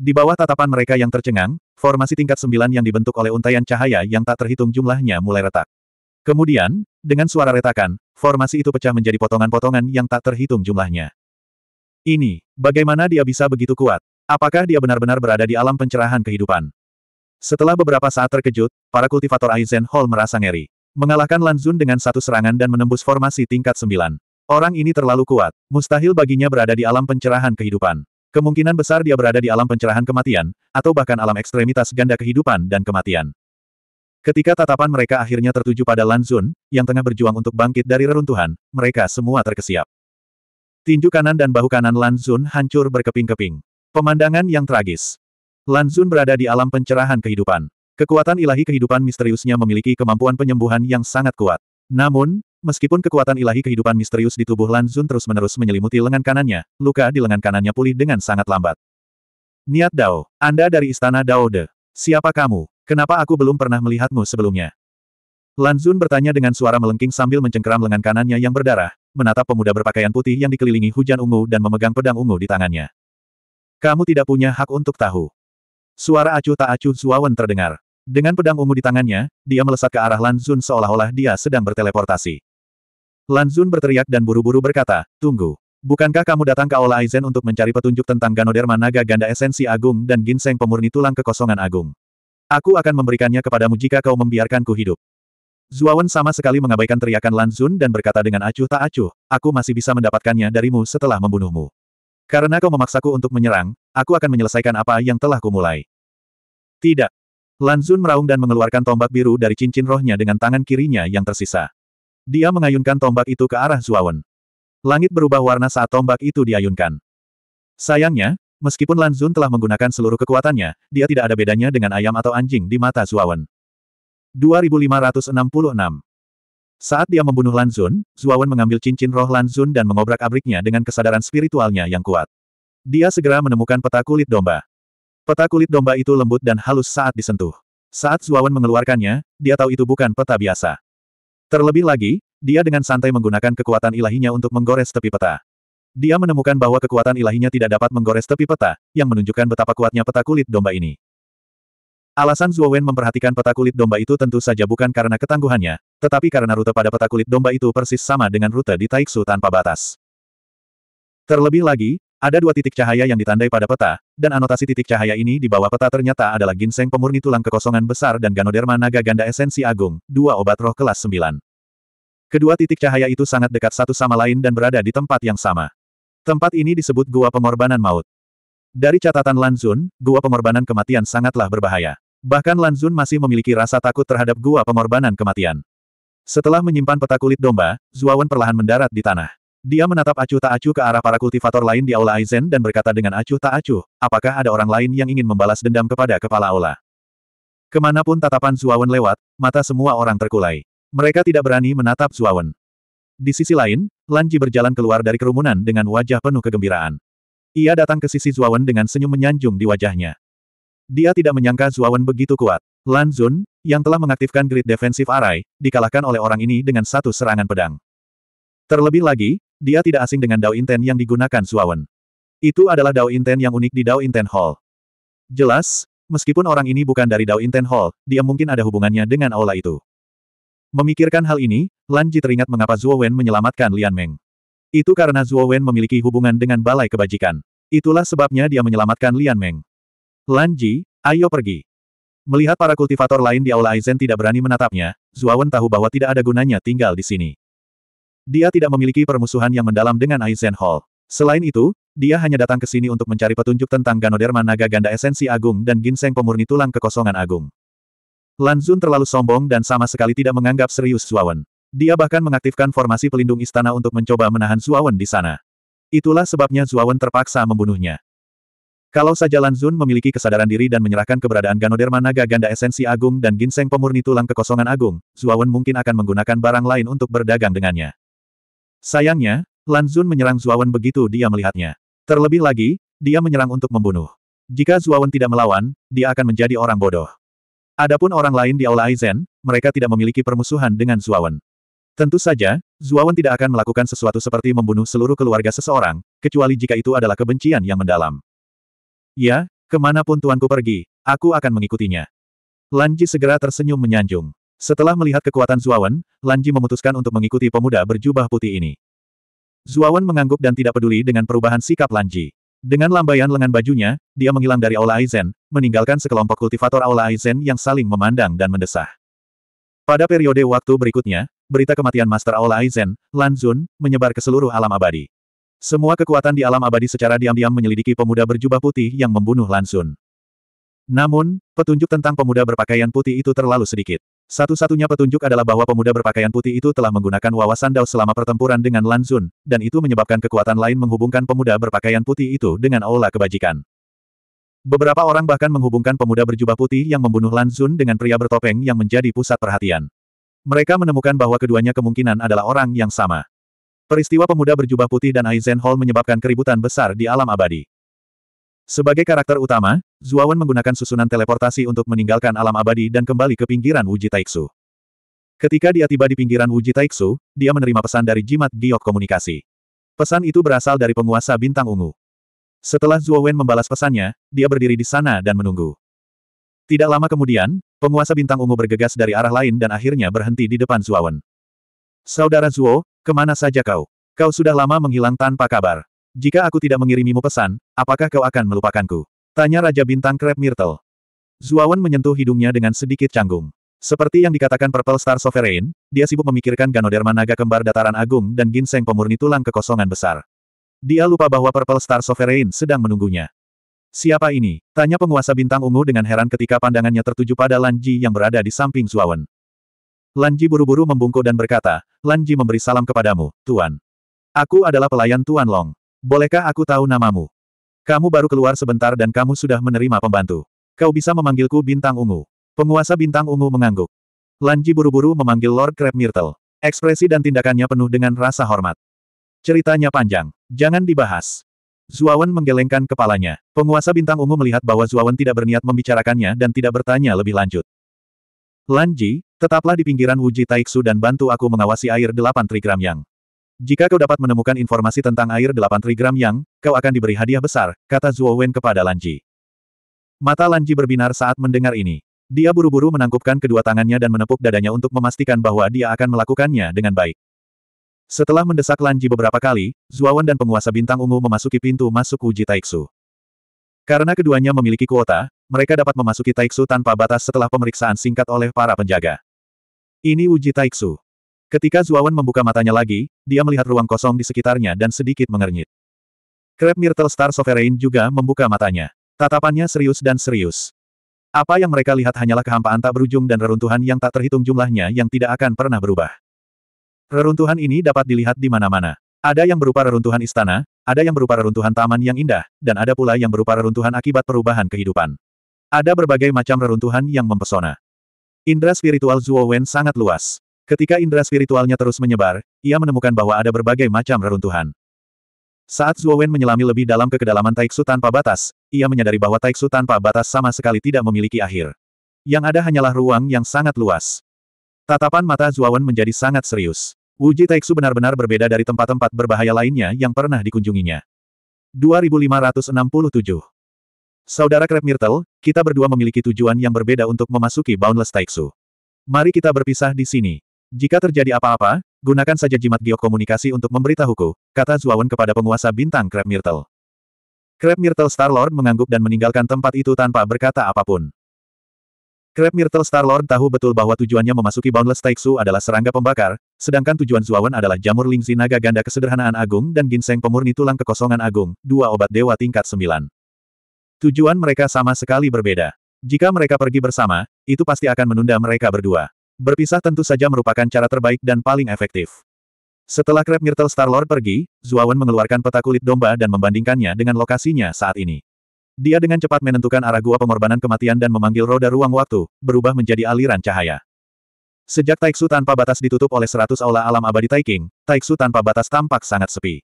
Di bawah tatapan mereka yang tercengang, formasi tingkat sembilan yang dibentuk oleh untaian cahaya yang tak terhitung jumlahnya mulai retak. Kemudian, dengan suara retakan, formasi itu pecah menjadi potongan-potongan yang tak terhitung jumlahnya. Ini, bagaimana dia bisa begitu kuat? Apakah dia benar-benar berada di alam pencerahan kehidupan? Setelah beberapa saat terkejut, para kultivator Aizen Hall merasa ngeri. Mengalahkan Lan Zun dengan satu serangan dan menembus formasi tingkat sembilan. Orang ini terlalu kuat, mustahil baginya berada di alam pencerahan kehidupan. Kemungkinan besar dia berada di alam pencerahan kematian, atau bahkan alam ekstremitas ganda kehidupan dan kematian. Ketika tatapan mereka akhirnya tertuju pada Lan Zun, yang tengah berjuang untuk bangkit dari reruntuhan, mereka semua terkesiap. Tinju kanan dan bahu kanan Lan Zun hancur berkeping-keping. Pemandangan yang tragis. Lan Zun berada di alam pencerahan kehidupan. Kekuatan ilahi kehidupan misteriusnya memiliki kemampuan penyembuhan yang sangat kuat. Namun, meskipun kekuatan ilahi kehidupan misterius di tubuh Lan Zun terus-menerus menyelimuti lengan kanannya, luka di lengan kanannya pulih dengan sangat lambat. Niat Dao, Anda dari Istana Dao De. Siapa kamu? Kenapa aku belum pernah melihatmu sebelumnya? Lan Zun bertanya dengan suara melengking sambil mencengkeram lengan kanannya yang berdarah, menatap pemuda berpakaian putih yang dikelilingi hujan ungu dan memegang pedang ungu di tangannya. Kamu tidak punya hak untuk tahu. Suara acuh tak acuh Zuawan terdengar. Dengan pedang ungu di tangannya, dia melesat ke arah Lan Zun seolah-olah dia sedang berteleportasi. Lan Zun berteriak dan buru-buru berkata, Tunggu. Bukankah kamu datang ke Aula Aizen untuk mencari petunjuk tentang Ganoderma Naga Ganda Esensi Agung dan Ginseng Pemurni Tulang Kekosongan Agung? Aku akan memberikannya kepadamu jika kau membiarkanku hidup. Zuawan sama sekali mengabaikan teriakan Lan Zun dan berkata dengan acuh tak acuh, aku masih bisa mendapatkannya darimu setelah membunuhmu. Karena kau memaksaku untuk menyerang, aku akan menyelesaikan apa yang telah kumulai. Tidak. Lan Zun meraung dan mengeluarkan tombak biru dari cincin rohnya dengan tangan kirinya yang tersisa. Dia mengayunkan tombak itu ke arah Zuawan. Langit berubah warna saat tombak itu diayunkan. Sayangnya, Meskipun Lan Zun telah menggunakan seluruh kekuatannya, dia tidak ada bedanya dengan ayam atau anjing di mata Zuawan. 2566 Saat dia membunuh Lan Zun, Zuawan mengambil cincin roh Lan Zun dan mengobrak-abriknya dengan kesadaran spiritualnya yang kuat. Dia segera menemukan peta kulit domba. Peta kulit domba itu lembut dan halus saat disentuh. Saat Zuawan mengeluarkannya, dia tahu itu bukan peta biasa. Terlebih lagi, dia dengan santai menggunakan kekuatan ilahinya untuk menggores tepi peta. Dia menemukan bahwa kekuatan ilahinya tidak dapat menggores tepi peta, yang menunjukkan betapa kuatnya peta kulit domba ini. Alasan Wen memperhatikan peta kulit domba itu tentu saja bukan karena ketangguhannya, tetapi karena rute pada peta kulit domba itu persis sama dengan rute di Taiksu tanpa batas. Terlebih lagi, ada dua titik cahaya yang ditandai pada peta, dan anotasi titik cahaya ini di bawah peta ternyata adalah ginseng pemurni tulang kekosongan besar dan ganoderma naga ganda esensi agung, dua obat roh kelas 9. Kedua titik cahaya itu sangat dekat satu sama lain dan berada di tempat yang sama. Tempat ini disebut Gua Pengorbanan Maut. Dari catatan Lanzun, Gua Pengorbanan Kematian sangatlah berbahaya. Bahkan Lanzun masih memiliki rasa takut terhadap Gua Pengorbanan Kematian. Setelah menyimpan peta kulit domba, Zuawan perlahan mendarat di tanah. Dia menatap acuh tak acuh ke arah para kultivator lain di Aula Aizen dan berkata dengan acuh tak acuh, apakah ada orang lain yang ingin membalas dendam kepada kepala Aula? Kemanapun tatapan Zuawan lewat, mata semua orang terkulai. Mereka tidak berani menatap Zuawan. Di sisi lain, Lan Ji berjalan keluar dari kerumunan dengan wajah penuh kegembiraan. Ia datang ke sisi Zuawan dengan senyum menyanjung di wajahnya. Dia tidak menyangka Zuawan begitu kuat. Lan Zun, yang telah mengaktifkan grid defensif Arai, dikalahkan oleh orang ini dengan satu serangan pedang. Terlebih lagi, dia tidak asing dengan Dao Inten yang digunakan Zuawan. Itu adalah Dao Inten yang unik di Dao Inten Hall. Jelas, meskipun orang ini bukan dari Dao Inten Hall, dia mungkin ada hubungannya dengan aula itu. Memikirkan hal ini, Lan Ji teringat mengapa Zuo Wen menyelamatkan Lian Meng. Itu karena Zuo Wen memiliki hubungan dengan balai kebajikan. Itulah sebabnya dia menyelamatkan Lian Meng. Lan Ji, ayo pergi. Melihat para kultivator lain di Aula Aizen tidak berani menatapnya, Zuo Wen tahu bahwa tidak ada gunanya tinggal di sini. Dia tidak memiliki permusuhan yang mendalam dengan Aizen Hall. Selain itu, dia hanya datang ke sini untuk mencari petunjuk tentang Ganoderma Naga Ganda Esensi Agung dan Ginseng Pemurni Tulang Kekosongan Agung. Lan Zun terlalu sombong dan sama sekali tidak menganggap serius Zuawan. Dia bahkan mengaktifkan formasi pelindung istana untuk mencoba menahan Zuawan di sana. Itulah sebabnya Zuawan terpaksa membunuhnya. Kalau saja Lan Zun memiliki kesadaran diri dan menyerahkan keberadaan Ganoderma Naga Ganda Esensi Agung dan Ginseng Pemurni Tulang Kekosongan Agung, Zuawan mungkin akan menggunakan barang lain untuk berdagang dengannya. Sayangnya, Lan Zun menyerang Zuawan begitu dia melihatnya. Terlebih lagi, dia menyerang untuk membunuh. Jika Zuawan tidak melawan, dia akan menjadi orang bodoh. Adapun orang lain di Aula Aizen, mereka tidak memiliki permusuhan dengan Zuawan. Tentu saja, Zuawan tidak akan melakukan sesuatu seperti membunuh seluruh keluarga seseorang, kecuali jika itu adalah kebencian yang mendalam. Ya, kemanapun tuanku pergi, aku akan mengikutinya. Lanji segera tersenyum menyanjung. Setelah melihat kekuatan Zuawan, Lanji memutuskan untuk mengikuti pemuda berjubah putih ini. Zuawan mengangguk dan tidak peduli dengan perubahan sikap Lanji. Dengan lambaian lengan bajunya, dia menghilang dari Aula Aizen, meninggalkan sekelompok kultivator Aula Aizen yang saling memandang dan mendesah. Pada periode waktu berikutnya, berita kematian Master Aula Aizen, Lan Zun, menyebar ke seluruh alam abadi. Semua kekuatan di alam abadi secara diam-diam menyelidiki pemuda berjubah putih yang membunuh Lan Zun. Namun, petunjuk tentang pemuda berpakaian putih itu terlalu sedikit. Satu-satunya petunjuk adalah bahwa pemuda berpakaian putih itu telah menggunakan wawasan Dao selama pertempuran dengan Lan Zun, dan itu menyebabkan kekuatan lain menghubungkan pemuda berpakaian putih itu dengan aula kebajikan. Beberapa orang bahkan menghubungkan pemuda berjubah putih yang membunuh Lan Zun dengan pria bertopeng yang menjadi pusat perhatian. Mereka menemukan bahwa keduanya kemungkinan adalah orang yang sama. Peristiwa pemuda berjubah putih dan Aizen Hall menyebabkan keributan besar di alam abadi. Sebagai karakter utama, Zuawan menggunakan susunan teleportasi untuk meninggalkan alam abadi dan kembali ke pinggiran Wuji Taiksu. Ketika dia tiba di pinggiran Wuji Taiksu, dia menerima pesan dari jimat giok komunikasi. Pesan itu berasal dari penguasa bintang ungu. Setelah Zuowen membalas pesannya, dia berdiri di sana dan menunggu. Tidak lama kemudian, penguasa bintang ungu bergegas dari arah lain dan akhirnya berhenti di depan Zuowen. Saudara Zuo, kemana saja kau? Kau sudah lama menghilang tanpa kabar. Jika aku tidak mengirimimu pesan, apakah kau akan melupakanku? Tanya Raja Bintang Krep Myrtle. Zuawan menyentuh hidungnya dengan sedikit canggung. Seperti yang dikatakan Purple Star Sovereign, dia sibuk memikirkan Ganoderma Naga Kembar Dataran Agung dan Ginseng Pemurni Tulang Kekosongan Besar. Dia lupa bahwa Purple Star Sovereign sedang menunggunya. Siapa ini? Tanya penguasa bintang ungu dengan heran ketika pandangannya tertuju pada Lanji yang berada di samping Zuawan. Lanji buru-buru membungkuk dan berkata, Lanji memberi salam kepadamu, Tuan. Aku adalah pelayan Tuan Long. Bolehkah aku tahu namamu? Kamu baru keluar sebentar dan kamu sudah menerima pembantu. Kau bisa memanggilku Bintang Ungu. Penguasa Bintang Ungu mengangguk. Lanji buru-buru memanggil Lord Crab Myrtle. Ekspresi dan tindakannya penuh dengan rasa hormat. Ceritanya panjang. Jangan dibahas. Zuawan menggelengkan kepalanya. Penguasa Bintang Ungu melihat bahwa Zuawan tidak berniat membicarakannya dan tidak bertanya lebih lanjut. Lanji, tetaplah di pinggiran Wuji Taiksu dan bantu aku mengawasi air delapan trigram yang. Jika kau dapat menemukan informasi tentang air delapan trigram yang, kau akan diberi hadiah besar, kata Zuo Wen kepada Lanji. Mata Lanji berbinar saat mendengar ini. Dia buru-buru menangkupkan kedua tangannya dan menepuk dadanya untuk memastikan bahwa dia akan melakukannya dengan baik. Setelah mendesak Lanji beberapa kali, Zuawan dan penguasa bintang ungu memasuki pintu masuk uji Taiksu. Karena keduanya memiliki kuota, mereka dapat memasuki Taiksu tanpa batas setelah pemeriksaan singkat oleh para penjaga. Ini uji Taiksu. Ketika Zuawan membuka matanya lagi, dia melihat ruang kosong di sekitarnya dan sedikit mengernyit. Krep Myrtle Star Sovereign juga membuka matanya. Tatapannya serius dan serius. Apa yang mereka lihat hanyalah kehampaan tak berujung dan reruntuhan yang tak terhitung jumlahnya yang tidak akan pernah berubah. Reruntuhan ini dapat dilihat di mana-mana. Ada yang berupa reruntuhan istana, ada yang berupa reruntuhan taman yang indah, dan ada pula yang berupa reruntuhan akibat perubahan kehidupan. Ada berbagai macam reruntuhan yang mempesona. Indra spiritual Zuo sangat luas. Ketika indera spiritualnya terus menyebar, ia menemukan bahwa ada berbagai macam reruntuhan. Saat Zhuowen menyelami lebih dalam ke kedalaman Taiksu tanpa batas, ia menyadari bahwa Taiksu tanpa batas sama sekali tidak memiliki akhir. Yang ada hanyalah ruang yang sangat luas. Tatapan mata Zhuowen menjadi sangat serius. Wuji Taiksu benar-benar berbeda dari tempat-tempat berbahaya lainnya yang pernah dikunjunginya. 2567 Saudara Crab Myrtle, kita berdua memiliki tujuan yang berbeda untuk memasuki Boundless Taiksu. Mari kita berpisah di sini. Jika terjadi apa-apa, gunakan saja jimat giok komunikasi untuk memberitahuku, kata Zuawan kepada penguasa bintang Crab Myrtle. Crab Myrtle Star-Lord mengangguk dan meninggalkan tempat itu tanpa berkata apapun. Crab Myrtle Star-Lord tahu betul bahwa tujuannya memasuki Boundless Taiksu adalah serangga pembakar, sedangkan tujuan Zuawan adalah jamur lingzi naga ganda kesederhanaan agung dan ginseng pemurni tulang kekosongan agung, dua obat dewa tingkat sembilan. Tujuan mereka sama sekali berbeda. Jika mereka pergi bersama, itu pasti akan menunda mereka berdua. Berpisah tentu saja merupakan cara terbaik dan paling efektif. Setelah Crab Myrtle Lord pergi, Zuawan mengeluarkan peta kulit domba dan membandingkannya dengan lokasinya saat ini. Dia dengan cepat menentukan arah gua pengorbanan kematian dan memanggil roda ruang waktu, berubah menjadi aliran cahaya. Sejak Taiksu tanpa batas ditutup oleh seratus aula alam abadi Taiking, Taiksu tanpa batas tampak sangat sepi.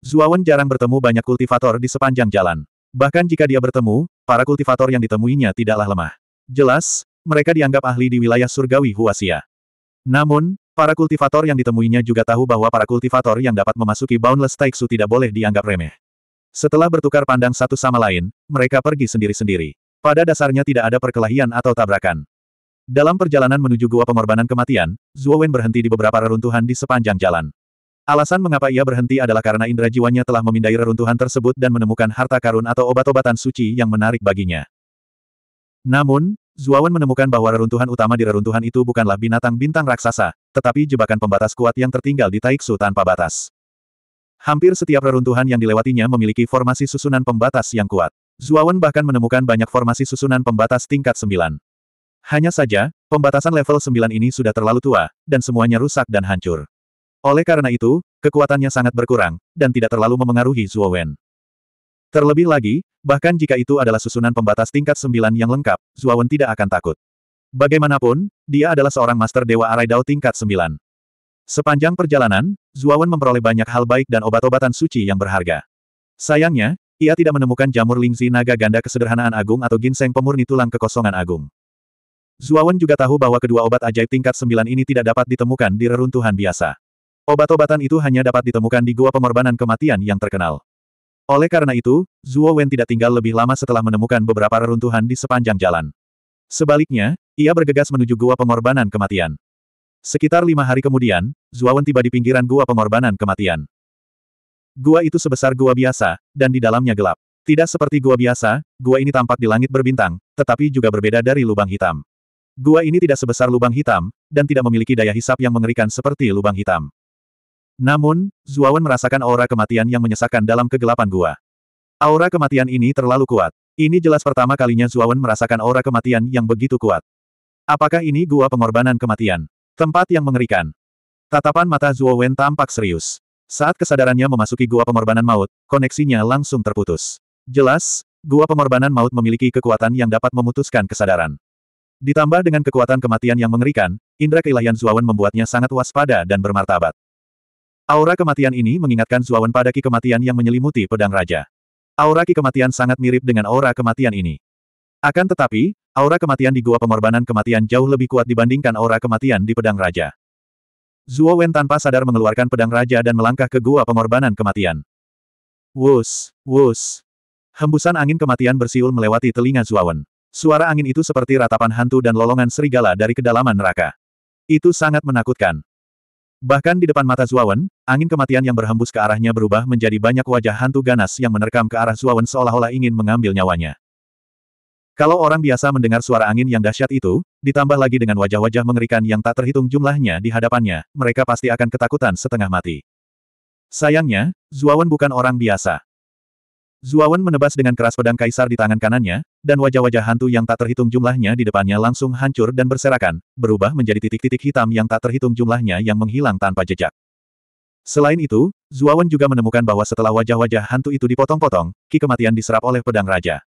Zuawan jarang bertemu banyak kultivator di sepanjang jalan. Bahkan jika dia bertemu, para kultivator yang ditemuinya tidaklah lemah. Jelas, mereka dianggap ahli di wilayah surgawi Huasia. Namun, para kultivator yang ditemuinya juga tahu bahwa para kultivator yang dapat memasuki Boundless Taiksu tidak boleh dianggap remeh. Setelah bertukar pandang satu sama lain, mereka pergi sendiri-sendiri. Pada dasarnya tidak ada perkelahian atau tabrakan. Dalam perjalanan menuju gua pengorbanan kematian, Wen berhenti di beberapa reruntuhan di sepanjang jalan. Alasan mengapa ia berhenti adalah karena indera jiwanya telah memindai reruntuhan tersebut dan menemukan harta karun atau obat-obatan suci yang menarik baginya. Namun, Zuawan menemukan bahwa reruntuhan utama di reruntuhan itu bukanlah binatang bintang raksasa, tetapi jebakan pembatas kuat yang tertinggal di Taiksu tanpa batas. Hampir setiap reruntuhan yang dilewatinya memiliki formasi susunan pembatas yang kuat. Zuawan bahkan menemukan banyak formasi susunan pembatas tingkat 9. Hanya saja, pembatasan level 9 ini sudah terlalu tua, dan semuanya rusak dan hancur. Oleh karena itu, kekuatannya sangat berkurang, dan tidak terlalu memengaruhi Zuawan. Terlebih lagi, bahkan jika itu adalah susunan pembatas tingkat sembilan yang lengkap, Zuawan tidak akan takut. Bagaimanapun, dia adalah seorang master Dewa Arai Dao tingkat sembilan. Sepanjang perjalanan, Zuawan memperoleh banyak hal baik dan obat-obatan suci yang berharga. Sayangnya, ia tidak menemukan jamur lingzi naga ganda kesederhanaan agung atau ginseng pemurni tulang kekosongan agung. Zuawan juga tahu bahwa kedua obat ajaib tingkat sembilan ini tidak dapat ditemukan di reruntuhan biasa. Obat-obatan itu hanya dapat ditemukan di gua pengorbanan kematian yang terkenal. Oleh karena itu, Zhuo Wen tidak tinggal lebih lama setelah menemukan beberapa reruntuhan di sepanjang jalan. Sebaliknya, ia bergegas menuju gua pengorbanan kematian. Sekitar lima hari kemudian, Zhuo Wen tiba di pinggiran gua pengorbanan kematian. Gua itu sebesar gua biasa, dan di dalamnya gelap. Tidak seperti gua biasa, gua ini tampak di langit berbintang, tetapi juga berbeda dari lubang hitam. Gua ini tidak sebesar lubang hitam, dan tidak memiliki daya hisap yang mengerikan seperti lubang hitam. Namun, Zuawan merasakan aura kematian yang menyesakkan dalam kegelapan gua. Aura kematian ini terlalu kuat. Ini jelas pertama kalinya Zuawan merasakan aura kematian yang begitu kuat. Apakah ini gua pengorbanan kematian? Tempat yang mengerikan. Tatapan mata Zuawan tampak serius. Saat kesadarannya memasuki gua pengorbanan maut, koneksinya langsung terputus. Jelas, gua pengorbanan maut memiliki kekuatan yang dapat memutuskan kesadaran. Ditambah dengan kekuatan kematian yang mengerikan, indra keilahian Zuawan membuatnya sangat waspada dan bermartabat. Aura kematian ini mengingatkan Zuawan pada ki kematian yang menyelimuti pedang raja. Aura ki kematian sangat mirip dengan aura kematian ini. Akan tetapi, aura kematian di gua pengorbanan kematian jauh lebih kuat dibandingkan aura kematian di pedang raja. Zuo Wen tanpa sadar mengeluarkan pedang raja dan melangkah ke gua pengorbanan kematian. Wus, wus. Hembusan angin kematian bersiul melewati telinga Zuo Wen. Suara angin itu seperti ratapan hantu dan lolongan serigala dari kedalaman neraka. Itu sangat menakutkan. Bahkan di depan mata Zuawan, angin kematian yang berhembus ke arahnya berubah menjadi banyak wajah hantu ganas yang menerkam ke arah Zuawan seolah-olah ingin mengambil nyawanya. Kalau orang biasa mendengar suara angin yang dahsyat itu, ditambah lagi dengan wajah-wajah mengerikan yang tak terhitung jumlahnya di hadapannya, mereka pasti akan ketakutan setengah mati. Sayangnya, Zuawan bukan orang biasa. Zuawan menebas dengan keras pedang kaisar di tangan kanannya, dan wajah-wajah hantu yang tak terhitung jumlahnya di depannya langsung hancur dan berserakan, berubah menjadi titik-titik hitam yang tak terhitung jumlahnya yang menghilang tanpa jejak. Selain itu, Zuawan juga menemukan bahwa setelah wajah-wajah hantu itu dipotong-potong, ki kematian diserap oleh pedang raja.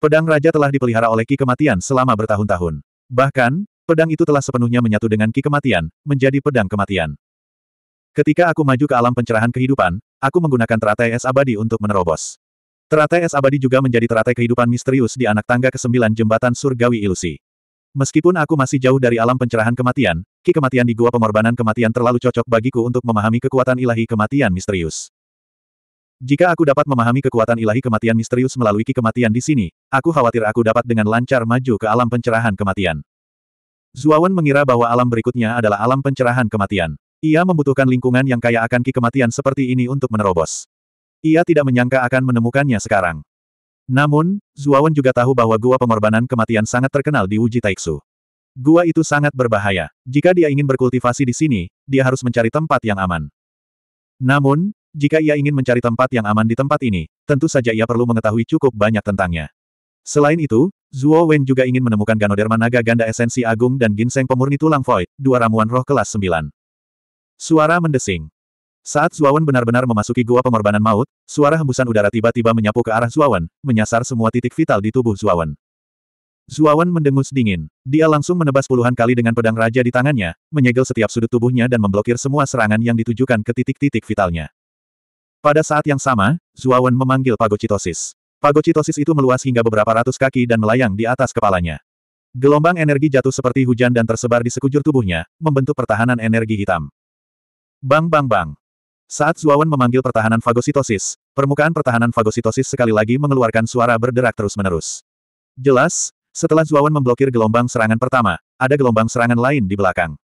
Pedang raja telah dipelihara oleh ki kematian selama bertahun-tahun. Bahkan, pedang itu telah sepenuhnya menyatu dengan ki kematian, menjadi pedang kematian. Ketika aku maju ke alam pencerahan kehidupan, aku menggunakan teratai es abadi untuk menerobos. Teratai es abadi juga menjadi teratai kehidupan misterius di anak tangga ke-9 jembatan surgawi ilusi. Meskipun aku masih jauh dari alam pencerahan kematian, ki kematian di gua pengorbanan kematian terlalu cocok bagiku untuk memahami kekuatan ilahi kematian misterius. Jika aku dapat memahami kekuatan ilahi kematian misterius melalui ki kematian di sini, aku khawatir aku dapat dengan lancar maju ke alam pencerahan kematian. Zuawan mengira bahwa alam berikutnya adalah alam pencerahan kematian. Ia membutuhkan lingkungan yang kaya akan ki kematian seperti ini untuk menerobos. Ia tidak menyangka akan menemukannya sekarang. Namun, Zuawan juga tahu bahwa gua pengorbanan kematian sangat terkenal di Wuji Taiksu. Gua itu sangat berbahaya. Jika dia ingin berkultivasi di sini, dia harus mencari tempat yang aman. Namun, jika ia ingin mencari tempat yang aman di tempat ini, tentu saja ia perlu mengetahui cukup banyak tentangnya. Selain itu, Zuo Wen juga ingin menemukan Ganoderma Naga Ganda Esensi Agung dan Ginseng Pemurni Tulang Void, dua ramuan roh kelas 9. Suara mendesing. Saat Zuawan benar-benar memasuki gua pengorbanan maut, suara hembusan udara tiba-tiba menyapu ke arah Zuawan, menyasar semua titik vital di tubuh Zuawan. Zuawan mendengus dingin. Dia langsung menebas puluhan kali dengan pedang raja di tangannya, menyegel setiap sudut tubuhnya dan memblokir semua serangan yang ditujukan ke titik-titik vitalnya. Pada saat yang sama, Zuawan memanggil pagocitosis. Pagocitosis itu meluas hingga beberapa ratus kaki dan melayang di atas kepalanya. Gelombang energi jatuh seperti hujan dan tersebar di sekujur tubuhnya, membentuk pertahanan energi hitam. Bang bang bang. Saat Zuawan memanggil pertahanan fagositosis, permukaan pertahanan fagositosis sekali lagi mengeluarkan suara berderak terus-menerus. Jelas, setelah Zuawan memblokir gelombang serangan pertama, ada gelombang serangan lain di belakang.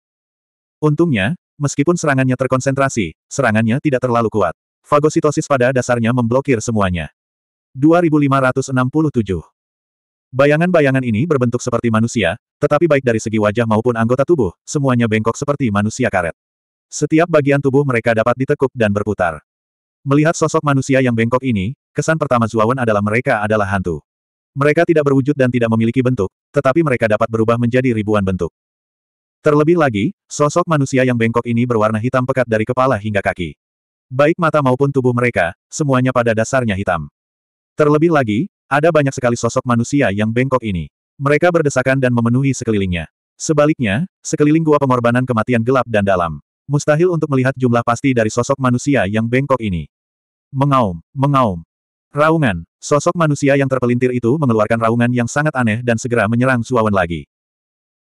Untungnya, meskipun serangannya terkonsentrasi, serangannya tidak terlalu kuat. Fagositosis pada dasarnya memblokir semuanya. 2567 Bayangan-bayangan ini berbentuk seperti manusia, tetapi baik dari segi wajah maupun anggota tubuh, semuanya bengkok seperti manusia karet. Setiap bagian tubuh mereka dapat ditekuk dan berputar. Melihat sosok manusia yang bengkok ini, kesan pertama Zuawan adalah mereka adalah hantu. Mereka tidak berwujud dan tidak memiliki bentuk, tetapi mereka dapat berubah menjadi ribuan bentuk. Terlebih lagi, sosok manusia yang bengkok ini berwarna hitam pekat dari kepala hingga kaki. Baik mata maupun tubuh mereka, semuanya pada dasarnya hitam. Terlebih lagi, ada banyak sekali sosok manusia yang bengkok ini. Mereka berdesakan dan memenuhi sekelilingnya. Sebaliknya, sekeliling gua pengorbanan kematian gelap dan dalam. Mustahil untuk melihat jumlah pasti dari sosok manusia yang bengkok ini. Mengaum, mengaum. Raungan, sosok manusia yang terpelintir itu mengeluarkan raungan yang sangat aneh dan segera menyerang Zuowen lagi.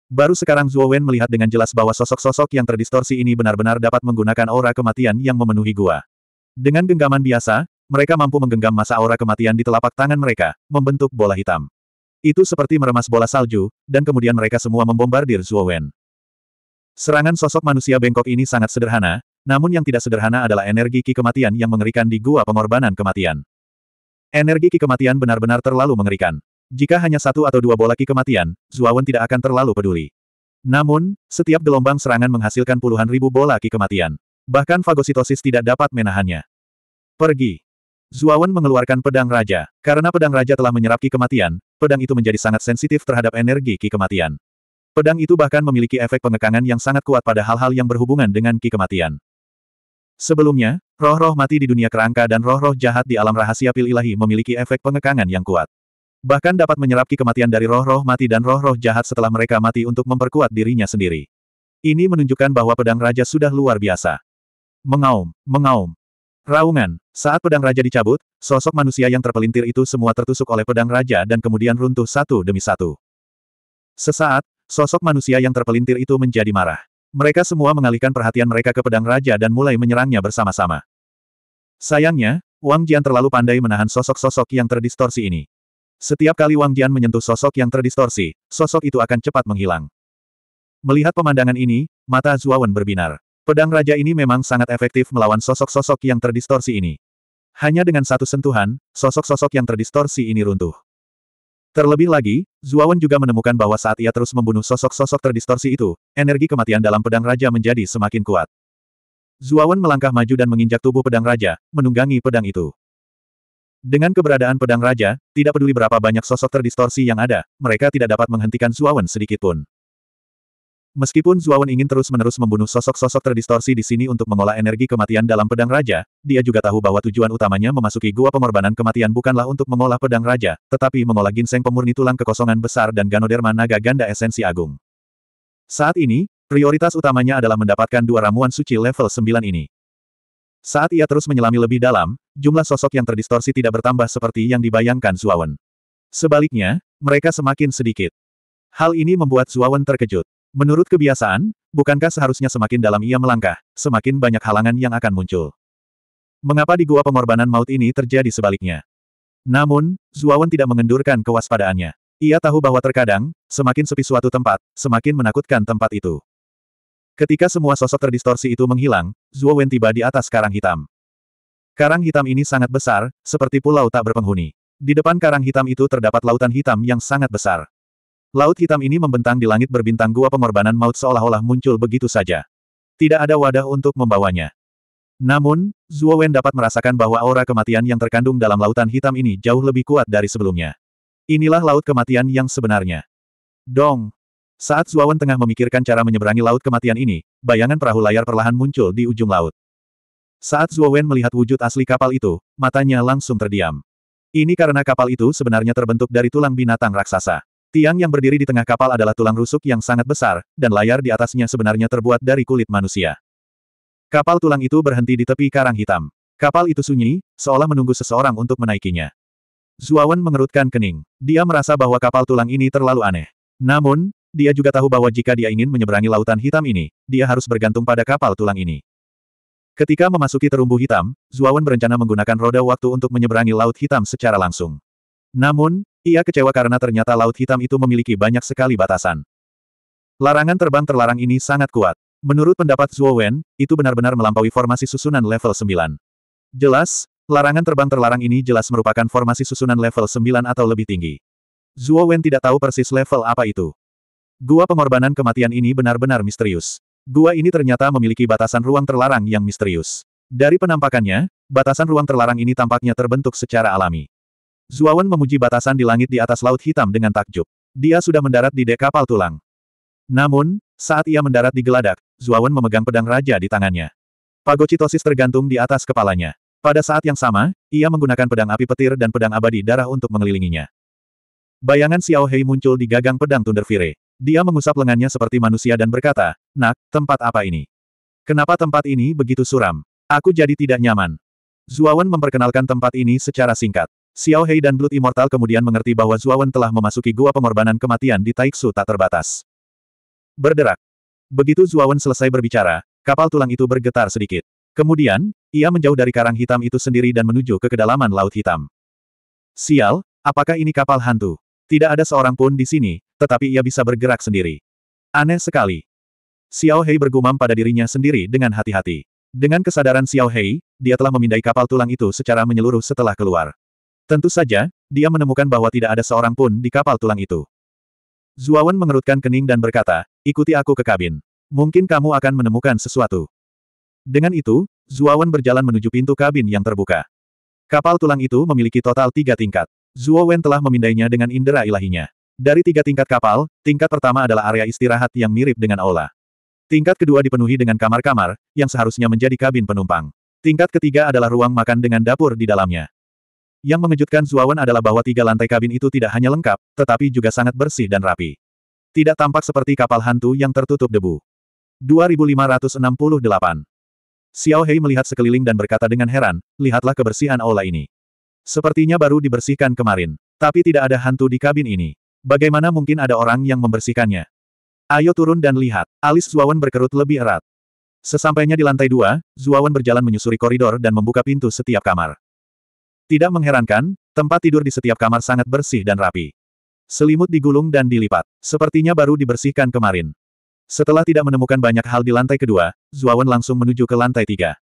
Baru sekarang Zuowen melihat dengan jelas bahwa sosok-sosok yang terdistorsi ini benar-benar dapat menggunakan aura kematian yang memenuhi gua. Dengan genggaman biasa, mereka mampu menggenggam masa aura kematian di telapak tangan mereka, membentuk bola hitam. Itu seperti meremas bola salju, dan kemudian mereka semua membombardir Zuowen. Serangan sosok manusia bengkok ini sangat sederhana, namun yang tidak sederhana adalah energi ki kematian yang mengerikan di gua pengorbanan kematian. Energi ki kematian benar-benar terlalu mengerikan. Jika hanya satu atau dua bola ki kematian, Zuawan tidak akan terlalu peduli. Namun, setiap gelombang serangan menghasilkan puluhan ribu bola ki kematian. Bahkan fagositosis tidak dapat menahannya. Pergi. Zuawan mengeluarkan pedang raja. Karena pedang raja telah menyerap ki kematian, pedang itu menjadi sangat sensitif terhadap energi ki kematian. Pedang itu bahkan memiliki efek pengekangan yang sangat kuat pada hal-hal yang berhubungan dengan ki kematian. Sebelumnya, roh-roh mati di dunia kerangka dan roh-roh jahat di alam rahasia pil ilahi memiliki efek pengekangan yang kuat. Bahkan dapat menyerap ki kematian dari roh-roh mati dan roh-roh jahat setelah mereka mati untuk memperkuat dirinya sendiri. Ini menunjukkan bahwa pedang raja sudah luar biasa. Mengaum, mengaum. Raungan, saat pedang raja dicabut, sosok manusia yang terpelintir itu semua tertusuk oleh pedang raja dan kemudian runtuh satu demi satu. Sesaat, Sosok manusia yang terpelintir itu menjadi marah. Mereka semua mengalihkan perhatian mereka ke pedang raja dan mulai menyerangnya bersama-sama. Sayangnya, Wang Jian terlalu pandai menahan sosok-sosok yang terdistorsi ini. Setiap kali Wang Jian menyentuh sosok yang terdistorsi, sosok itu akan cepat menghilang. Melihat pemandangan ini, mata Zuawan berbinar. Pedang raja ini memang sangat efektif melawan sosok-sosok yang terdistorsi ini. Hanya dengan satu sentuhan, sosok-sosok yang terdistorsi ini runtuh. Terlebih lagi, Zuawan juga menemukan bahwa saat ia terus membunuh sosok-sosok terdistorsi itu, energi kematian dalam pedang raja menjadi semakin kuat. Zuawan melangkah maju dan menginjak tubuh pedang raja, menunggangi pedang itu. Dengan keberadaan pedang raja, tidak peduli berapa banyak sosok terdistorsi yang ada, mereka tidak dapat menghentikan Zuawan sedikitpun. Meskipun Zuawan ingin terus-menerus membunuh sosok-sosok terdistorsi di sini untuk mengolah energi kematian dalam pedang raja, dia juga tahu bahwa tujuan utamanya memasuki gua pengorbanan kematian bukanlah untuk mengolah pedang raja, tetapi mengolah ginseng pemurni tulang kekosongan besar dan ganoderma naga ganda esensi agung. Saat ini, prioritas utamanya adalah mendapatkan dua ramuan suci level 9 ini. Saat ia terus menyelami lebih dalam, jumlah sosok yang terdistorsi tidak bertambah seperti yang dibayangkan Zuawan. Sebaliknya, mereka semakin sedikit. Hal ini membuat Zuawan terkejut. Menurut kebiasaan, bukankah seharusnya semakin dalam ia melangkah, semakin banyak halangan yang akan muncul? Mengapa di gua pengorbanan maut ini terjadi sebaliknya? Namun, Zuawan tidak mengendurkan kewaspadaannya. Ia tahu bahwa terkadang, semakin sepi suatu tempat, semakin menakutkan tempat itu. Ketika semua sosok terdistorsi itu menghilang, Zuawan tiba di atas karang hitam. Karang hitam ini sangat besar, seperti pulau tak berpenghuni. Di depan karang hitam itu terdapat lautan hitam yang sangat besar. Laut hitam ini membentang di langit berbintang gua pengorbanan maut seolah-olah muncul begitu saja. Tidak ada wadah untuk membawanya. Namun, Zhuo Wen dapat merasakan bahwa aura kematian yang terkandung dalam lautan hitam ini jauh lebih kuat dari sebelumnya. Inilah laut kematian yang sebenarnya. Dong! Saat Zhuo Wen tengah memikirkan cara menyeberangi laut kematian ini, bayangan perahu layar perlahan muncul di ujung laut. Saat Zhuo Wen melihat wujud asli kapal itu, matanya langsung terdiam. Ini karena kapal itu sebenarnya terbentuk dari tulang binatang raksasa. Tiang yang berdiri di tengah kapal adalah tulang rusuk yang sangat besar, dan layar di atasnya sebenarnya terbuat dari kulit manusia. Kapal tulang itu berhenti di tepi karang hitam. Kapal itu sunyi, seolah menunggu seseorang untuk menaikinya. Zuawan mengerutkan kening. Dia merasa bahwa kapal tulang ini terlalu aneh. Namun, dia juga tahu bahwa jika dia ingin menyeberangi lautan hitam ini, dia harus bergantung pada kapal tulang ini. Ketika memasuki terumbu hitam, Zuawan berencana menggunakan roda waktu untuk menyeberangi laut hitam secara langsung. Namun, ia kecewa karena ternyata Laut Hitam itu memiliki banyak sekali batasan. Larangan terbang terlarang ini sangat kuat. Menurut pendapat Zhuo Wen, itu benar-benar melampaui formasi susunan level 9. Jelas, larangan terbang terlarang ini jelas merupakan formasi susunan level 9 atau lebih tinggi. Zhuo Wen tidak tahu persis level apa itu. Gua pengorbanan kematian ini benar-benar misterius. Gua ini ternyata memiliki batasan ruang terlarang yang misterius. Dari penampakannya, batasan ruang terlarang ini tampaknya terbentuk secara alami. Zuawan memuji batasan di langit di atas laut hitam dengan takjub. Dia sudah mendarat di dek kapal tulang. Namun, saat ia mendarat di geladak, Zuawan memegang pedang raja di tangannya. Pagocitosis tergantung di atas kepalanya. Pada saat yang sama, ia menggunakan pedang api petir dan pedang abadi darah untuk mengelilinginya. Bayangan Xiao Hei muncul di gagang pedang Thunder Fire. Dia mengusap lengannya seperti manusia dan berkata, Nak, tempat apa ini? Kenapa tempat ini begitu suram? Aku jadi tidak nyaman. Zuawan memperkenalkan tempat ini secara singkat. Xiao Hei dan Blood Immortal kemudian mengerti bahwa Zuawan telah memasuki gua pengorbanan kematian di Taiksu tak terbatas. Berderak. Begitu Zuawan selesai berbicara, kapal tulang itu bergetar sedikit. Kemudian, ia menjauh dari karang hitam itu sendiri dan menuju ke kedalaman Laut Hitam. Sial, apakah ini kapal hantu? Tidak ada seorang pun di sini, tetapi ia bisa bergerak sendiri. Aneh sekali. Xiao Hei bergumam pada dirinya sendiri dengan hati-hati. Dengan kesadaran Xiao Hei, dia telah memindai kapal tulang itu secara menyeluruh setelah keluar. Tentu saja, dia menemukan bahwa tidak ada seorang pun di kapal tulang itu. Zuawan mengerutkan kening dan berkata, ikuti aku ke kabin. Mungkin kamu akan menemukan sesuatu. Dengan itu, Zuawan berjalan menuju pintu kabin yang terbuka. Kapal tulang itu memiliki total tiga tingkat. Zuo Wen telah memindainya dengan indera ilahinya. Dari tiga tingkat kapal, tingkat pertama adalah area istirahat yang mirip dengan aula. Tingkat kedua dipenuhi dengan kamar-kamar, yang seharusnya menjadi kabin penumpang. Tingkat ketiga adalah ruang makan dengan dapur di dalamnya. Yang mengejutkan Zuawan adalah bahwa tiga lantai kabin itu tidak hanya lengkap, tetapi juga sangat bersih dan rapi. Tidak tampak seperti kapal hantu yang tertutup debu. 2568 Xiao Hei melihat sekeliling dan berkata dengan heran, lihatlah kebersihan aula ini. Sepertinya baru dibersihkan kemarin. Tapi tidak ada hantu di kabin ini. Bagaimana mungkin ada orang yang membersihkannya? Ayo turun dan lihat. Alis Zuawan berkerut lebih erat. Sesampainya di lantai dua, Zuawan berjalan menyusuri koridor dan membuka pintu setiap kamar. Tidak mengherankan, tempat tidur di setiap kamar sangat bersih dan rapi. Selimut digulung dan dilipat. Sepertinya baru dibersihkan kemarin. Setelah tidak menemukan banyak hal di lantai kedua, Zuawan langsung menuju ke lantai tiga.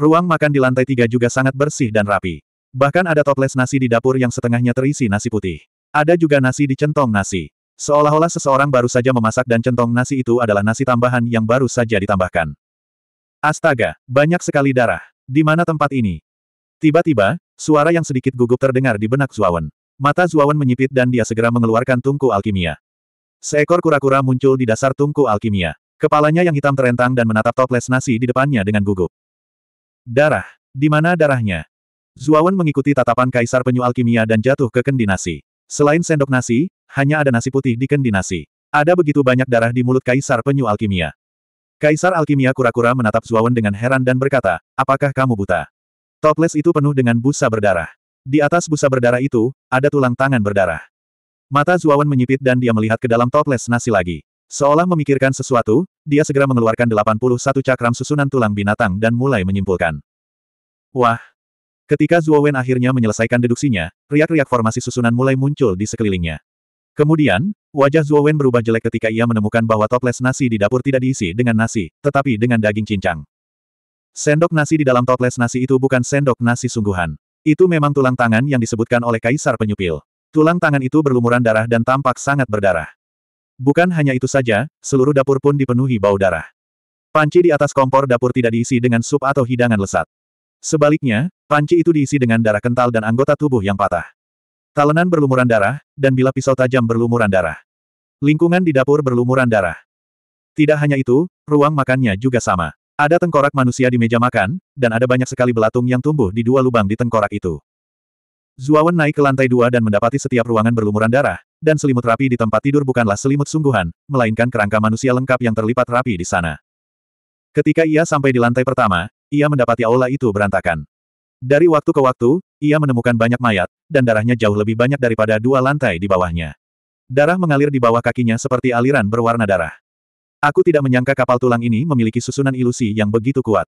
Ruang makan di lantai tiga juga sangat bersih dan rapi. Bahkan ada toples nasi di dapur yang setengahnya terisi nasi putih. Ada juga nasi di centong nasi. Seolah-olah seseorang baru saja memasak dan centong nasi itu adalah nasi tambahan yang baru saja ditambahkan. Astaga, banyak sekali darah. Di mana tempat ini? Tiba-tiba, suara yang sedikit gugup terdengar di benak Zuawan. Mata Zuawan menyipit dan dia segera mengeluarkan tungku alkimia. Seekor kura-kura muncul di dasar tungku alkimia. Kepalanya yang hitam terentang dan menatap toples nasi di depannya dengan gugup. Darah. Di mana darahnya? Zuawan mengikuti tatapan kaisar penyu alkimia dan jatuh ke kendi nasi. Selain sendok nasi, hanya ada nasi putih di kendi nasi. Ada begitu banyak darah di mulut kaisar penyu alkimia. Kaisar alkimia kura-kura menatap Zuawan dengan heran dan berkata, apakah kamu buta? Toples itu penuh dengan busa berdarah. Di atas busa berdarah itu, ada tulang tangan berdarah. Mata Zuawan menyipit dan dia melihat ke dalam toples nasi lagi. Seolah memikirkan sesuatu, dia segera mengeluarkan 81 cakram susunan tulang binatang dan mulai menyimpulkan. Wah! Ketika Zuowen akhirnya menyelesaikan deduksinya, riak-riak formasi susunan mulai muncul di sekelilingnya. Kemudian, wajah Zuowen berubah jelek ketika ia menemukan bahwa toples nasi di dapur tidak diisi dengan nasi, tetapi dengan daging cincang. Sendok nasi di dalam toples nasi itu bukan sendok nasi sungguhan. Itu memang tulang tangan yang disebutkan oleh Kaisar Penyupil. Tulang tangan itu berlumuran darah dan tampak sangat berdarah. Bukan hanya itu saja, seluruh dapur pun dipenuhi bau darah. Panci di atas kompor dapur tidak diisi dengan sup atau hidangan lesat. Sebaliknya, panci itu diisi dengan darah kental dan anggota tubuh yang patah. Talenan berlumuran darah, dan bila pisau tajam berlumuran darah. Lingkungan di dapur berlumuran darah. Tidak hanya itu, ruang makannya juga sama. Ada tengkorak manusia di meja makan, dan ada banyak sekali belatung yang tumbuh di dua lubang di tengkorak itu. Zuawan naik ke lantai dua dan mendapati setiap ruangan berlumuran darah, dan selimut rapi di tempat tidur bukanlah selimut sungguhan, melainkan kerangka manusia lengkap yang terlipat rapi di sana. Ketika ia sampai di lantai pertama, ia mendapati aula itu berantakan. Dari waktu ke waktu, ia menemukan banyak mayat, dan darahnya jauh lebih banyak daripada dua lantai di bawahnya. Darah mengalir di bawah kakinya seperti aliran berwarna darah. Aku tidak menyangka kapal tulang ini memiliki susunan ilusi yang begitu kuat.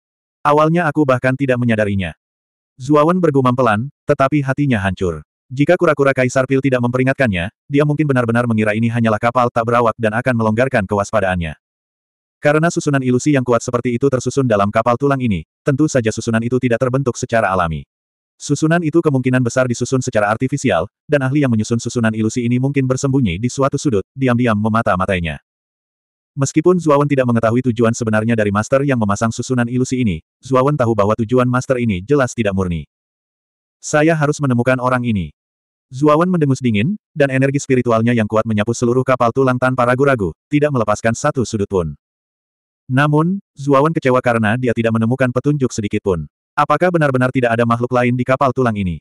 Awalnya aku bahkan tidak menyadarinya. Zuawan bergumam pelan, tetapi hatinya hancur. Jika kura-kura Kaisar Pil tidak memperingatkannya, dia mungkin benar-benar mengira ini hanyalah kapal tak berawak dan akan melonggarkan kewaspadaannya. Karena susunan ilusi yang kuat seperti itu tersusun dalam kapal tulang ini, tentu saja susunan itu tidak terbentuk secara alami. Susunan itu kemungkinan besar disusun secara artifisial, dan ahli yang menyusun susunan ilusi ini mungkin bersembunyi di suatu sudut, diam-diam memata-matainya. Meskipun Zuawan tidak mengetahui tujuan sebenarnya dari master yang memasang susunan ilusi ini, Zuawan tahu bahwa tujuan master ini jelas tidak murni. Saya harus menemukan orang ini. Zuawan mendengus dingin, dan energi spiritualnya yang kuat menyapu seluruh kapal tulang tanpa ragu-ragu, tidak melepaskan satu sudut pun. Namun, Zuawan kecewa karena dia tidak menemukan petunjuk sedikit pun. Apakah benar-benar tidak ada makhluk lain di kapal tulang ini?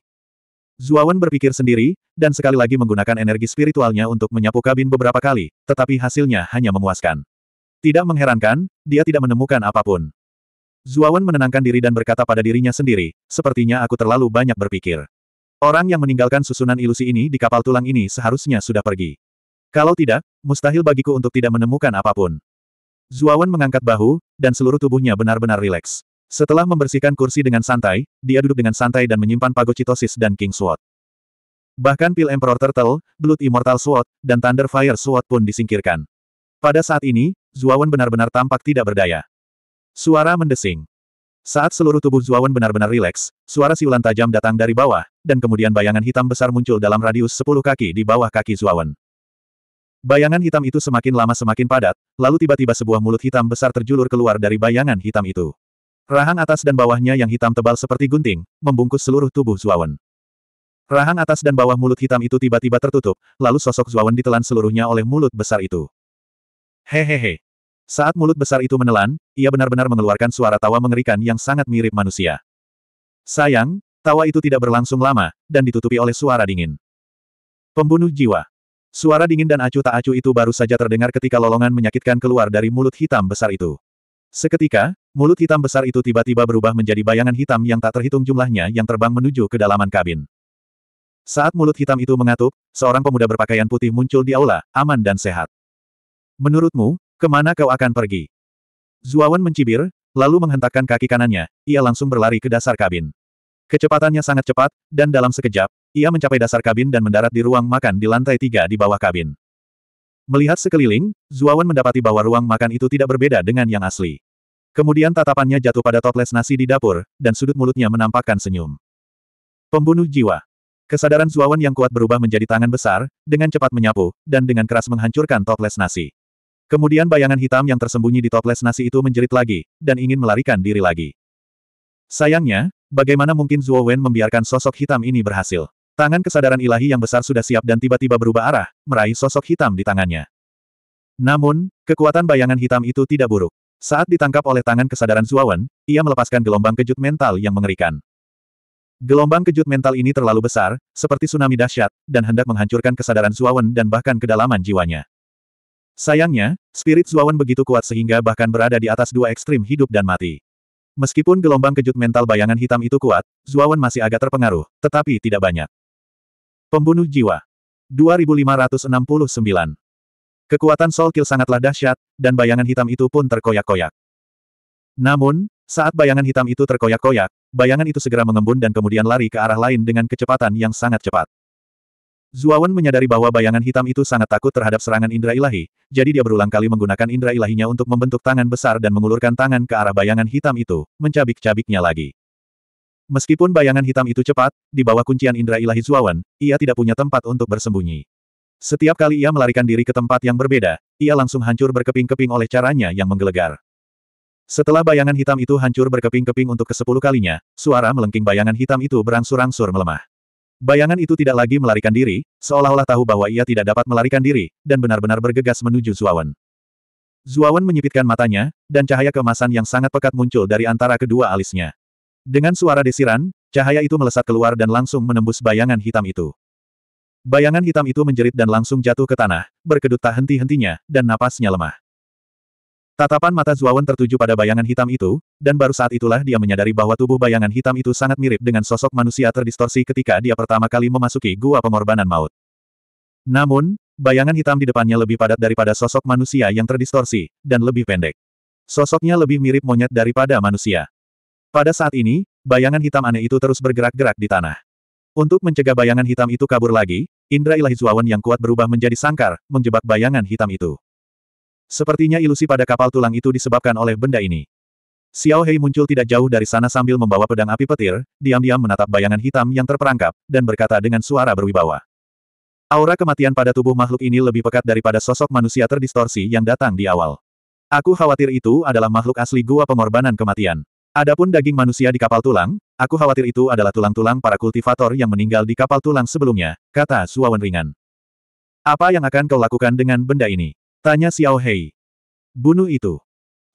Zuawan berpikir sendiri, dan sekali lagi menggunakan energi spiritualnya untuk menyapu kabin beberapa kali, tetapi hasilnya hanya memuaskan. Tidak mengherankan, dia tidak menemukan apapun. Zuawan menenangkan diri dan berkata pada dirinya sendiri, sepertinya aku terlalu banyak berpikir. Orang yang meninggalkan susunan ilusi ini di kapal tulang ini seharusnya sudah pergi. Kalau tidak, mustahil bagiku untuk tidak menemukan apapun. Zuawan mengangkat bahu, dan seluruh tubuhnya benar-benar rileks. Setelah membersihkan kursi dengan santai, dia duduk dengan santai dan menyimpan pagocitosis dan King Sword. Bahkan pil Emperor Turtle, Blood Immortal Sword, dan Thunder Fire Sword pun disingkirkan. Pada saat ini, Zuawan benar-benar tampak tidak berdaya. Suara mendesing. Saat seluruh tubuh Zuawan benar-benar rileks, suara siulan tajam datang dari bawah, dan kemudian bayangan hitam besar muncul dalam radius 10 kaki di bawah kaki Zuawan. Bayangan hitam itu semakin lama semakin padat, lalu tiba-tiba sebuah mulut hitam besar terjulur keluar dari bayangan hitam itu. Rahang atas dan bawahnya yang hitam tebal seperti gunting, membungkus seluruh tubuh Zuawan. Rahang atas dan bawah mulut hitam itu tiba-tiba tertutup, lalu sosok Zuawan ditelan seluruhnya oleh mulut besar itu. Hehehe. Saat mulut besar itu menelan, ia benar-benar mengeluarkan suara tawa mengerikan yang sangat mirip manusia. Sayang, tawa itu tidak berlangsung lama, dan ditutupi oleh suara dingin. Pembunuh jiwa. Suara dingin dan acuh tak acuh itu baru saja terdengar ketika lolongan menyakitkan keluar dari mulut hitam besar itu. Seketika, mulut hitam besar itu tiba-tiba berubah menjadi bayangan hitam yang tak terhitung jumlahnya yang terbang menuju kedalaman kabin. Saat mulut hitam itu mengatup, seorang pemuda berpakaian putih muncul di aula, aman dan sehat. Menurutmu, kemana kau akan pergi? Zuawan mencibir, lalu menghentakkan kaki kanannya, ia langsung berlari ke dasar kabin. Kecepatannya sangat cepat, dan dalam sekejap, ia mencapai dasar kabin dan mendarat di ruang makan di lantai tiga di bawah kabin. Melihat sekeliling, Zuawan mendapati bahwa ruang makan itu tidak berbeda dengan yang asli. Kemudian tatapannya jatuh pada toples nasi di dapur, dan sudut mulutnya menampakkan senyum. Pembunuh jiwa. Kesadaran Zuawan yang kuat berubah menjadi tangan besar, dengan cepat menyapu, dan dengan keras menghancurkan toples nasi. Kemudian bayangan hitam yang tersembunyi di toples nasi itu menjerit lagi, dan ingin melarikan diri lagi. Sayangnya, bagaimana mungkin Zuo Wen membiarkan sosok hitam ini berhasil? Tangan kesadaran ilahi yang besar sudah siap dan tiba-tiba berubah arah, meraih sosok hitam di tangannya. Namun, kekuatan bayangan hitam itu tidak buruk. Saat ditangkap oleh tangan kesadaran Zuawan, ia melepaskan gelombang kejut mental yang mengerikan. Gelombang kejut mental ini terlalu besar, seperti tsunami dahsyat, dan hendak menghancurkan kesadaran Zuawan dan bahkan kedalaman jiwanya. Sayangnya, spirit Zuawan begitu kuat sehingga bahkan berada di atas dua ekstrim hidup dan mati. Meskipun gelombang kejut mental bayangan hitam itu kuat, Zuawan masih agak terpengaruh, tetapi tidak banyak. Pembunuh jiwa. 2569. Kekuatan Soul Kill sangatlah dahsyat, dan bayangan hitam itu pun terkoyak-koyak. Namun, saat bayangan hitam itu terkoyak-koyak, bayangan itu segera mengembun dan kemudian lari ke arah lain dengan kecepatan yang sangat cepat. Zuawan menyadari bahwa bayangan hitam itu sangat takut terhadap serangan indera ilahi, jadi dia berulang kali menggunakan indera ilahinya untuk membentuk tangan besar dan mengulurkan tangan ke arah bayangan hitam itu, mencabik-cabiknya lagi. Meskipun bayangan hitam itu cepat, di bawah kuncian indera ilahi Zuawan, ia tidak punya tempat untuk bersembunyi. Setiap kali ia melarikan diri ke tempat yang berbeda, ia langsung hancur berkeping-keping oleh caranya yang menggelegar. Setelah bayangan hitam itu hancur berkeping-keping untuk kesepuluh kalinya, suara melengking bayangan hitam itu berangsur-angsur melemah. Bayangan itu tidak lagi melarikan diri, seolah-olah tahu bahwa ia tidak dapat melarikan diri, dan benar-benar bergegas menuju Zuawan. Zuawan menyipitkan matanya, dan cahaya kemasan yang sangat pekat muncul dari antara kedua alisnya. Dengan suara desiran, cahaya itu melesat keluar dan langsung menembus bayangan hitam itu. Bayangan hitam itu menjerit dan langsung jatuh ke tanah, berkedut tak henti-hentinya, dan napasnya lemah. Tatapan mata Zuawan tertuju pada bayangan hitam itu, dan baru saat itulah dia menyadari bahwa tubuh bayangan hitam itu sangat mirip dengan sosok manusia terdistorsi ketika dia pertama kali memasuki gua pengorbanan maut. Namun, bayangan hitam di depannya lebih padat daripada sosok manusia yang terdistorsi, dan lebih pendek. Sosoknya lebih mirip monyet daripada manusia. Pada saat ini, bayangan hitam aneh itu terus bergerak-gerak di tanah. Untuk mencegah bayangan hitam itu kabur lagi, indra ilahi Zuawan yang kuat berubah menjadi sangkar, menjebak bayangan hitam itu. Sepertinya ilusi pada kapal tulang itu disebabkan oleh benda ini. Xiao Hei muncul tidak jauh dari sana sambil membawa pedang api petir, diam-diam menatap bayangan hitam yang terperangkap, dan berkata dengan suara berwibawa. Aura kematian pada tubuh makhluk ini lebih pekat daripada sosok manusia terdistorsi yang datang di awal. Aku khawatir itu adalah makhluk asli gua pengorbanan kematian. Adapun daging manusia di kapal tulang, aku khawatir itu adalah tulang-tulang para kultivator yang meninggal di kapal tulang sebelumnya, kata Suawan ringan. Apa yang akan kau lakukan dengan benda ini? Tanya Xiao Hei. Bunuh itu.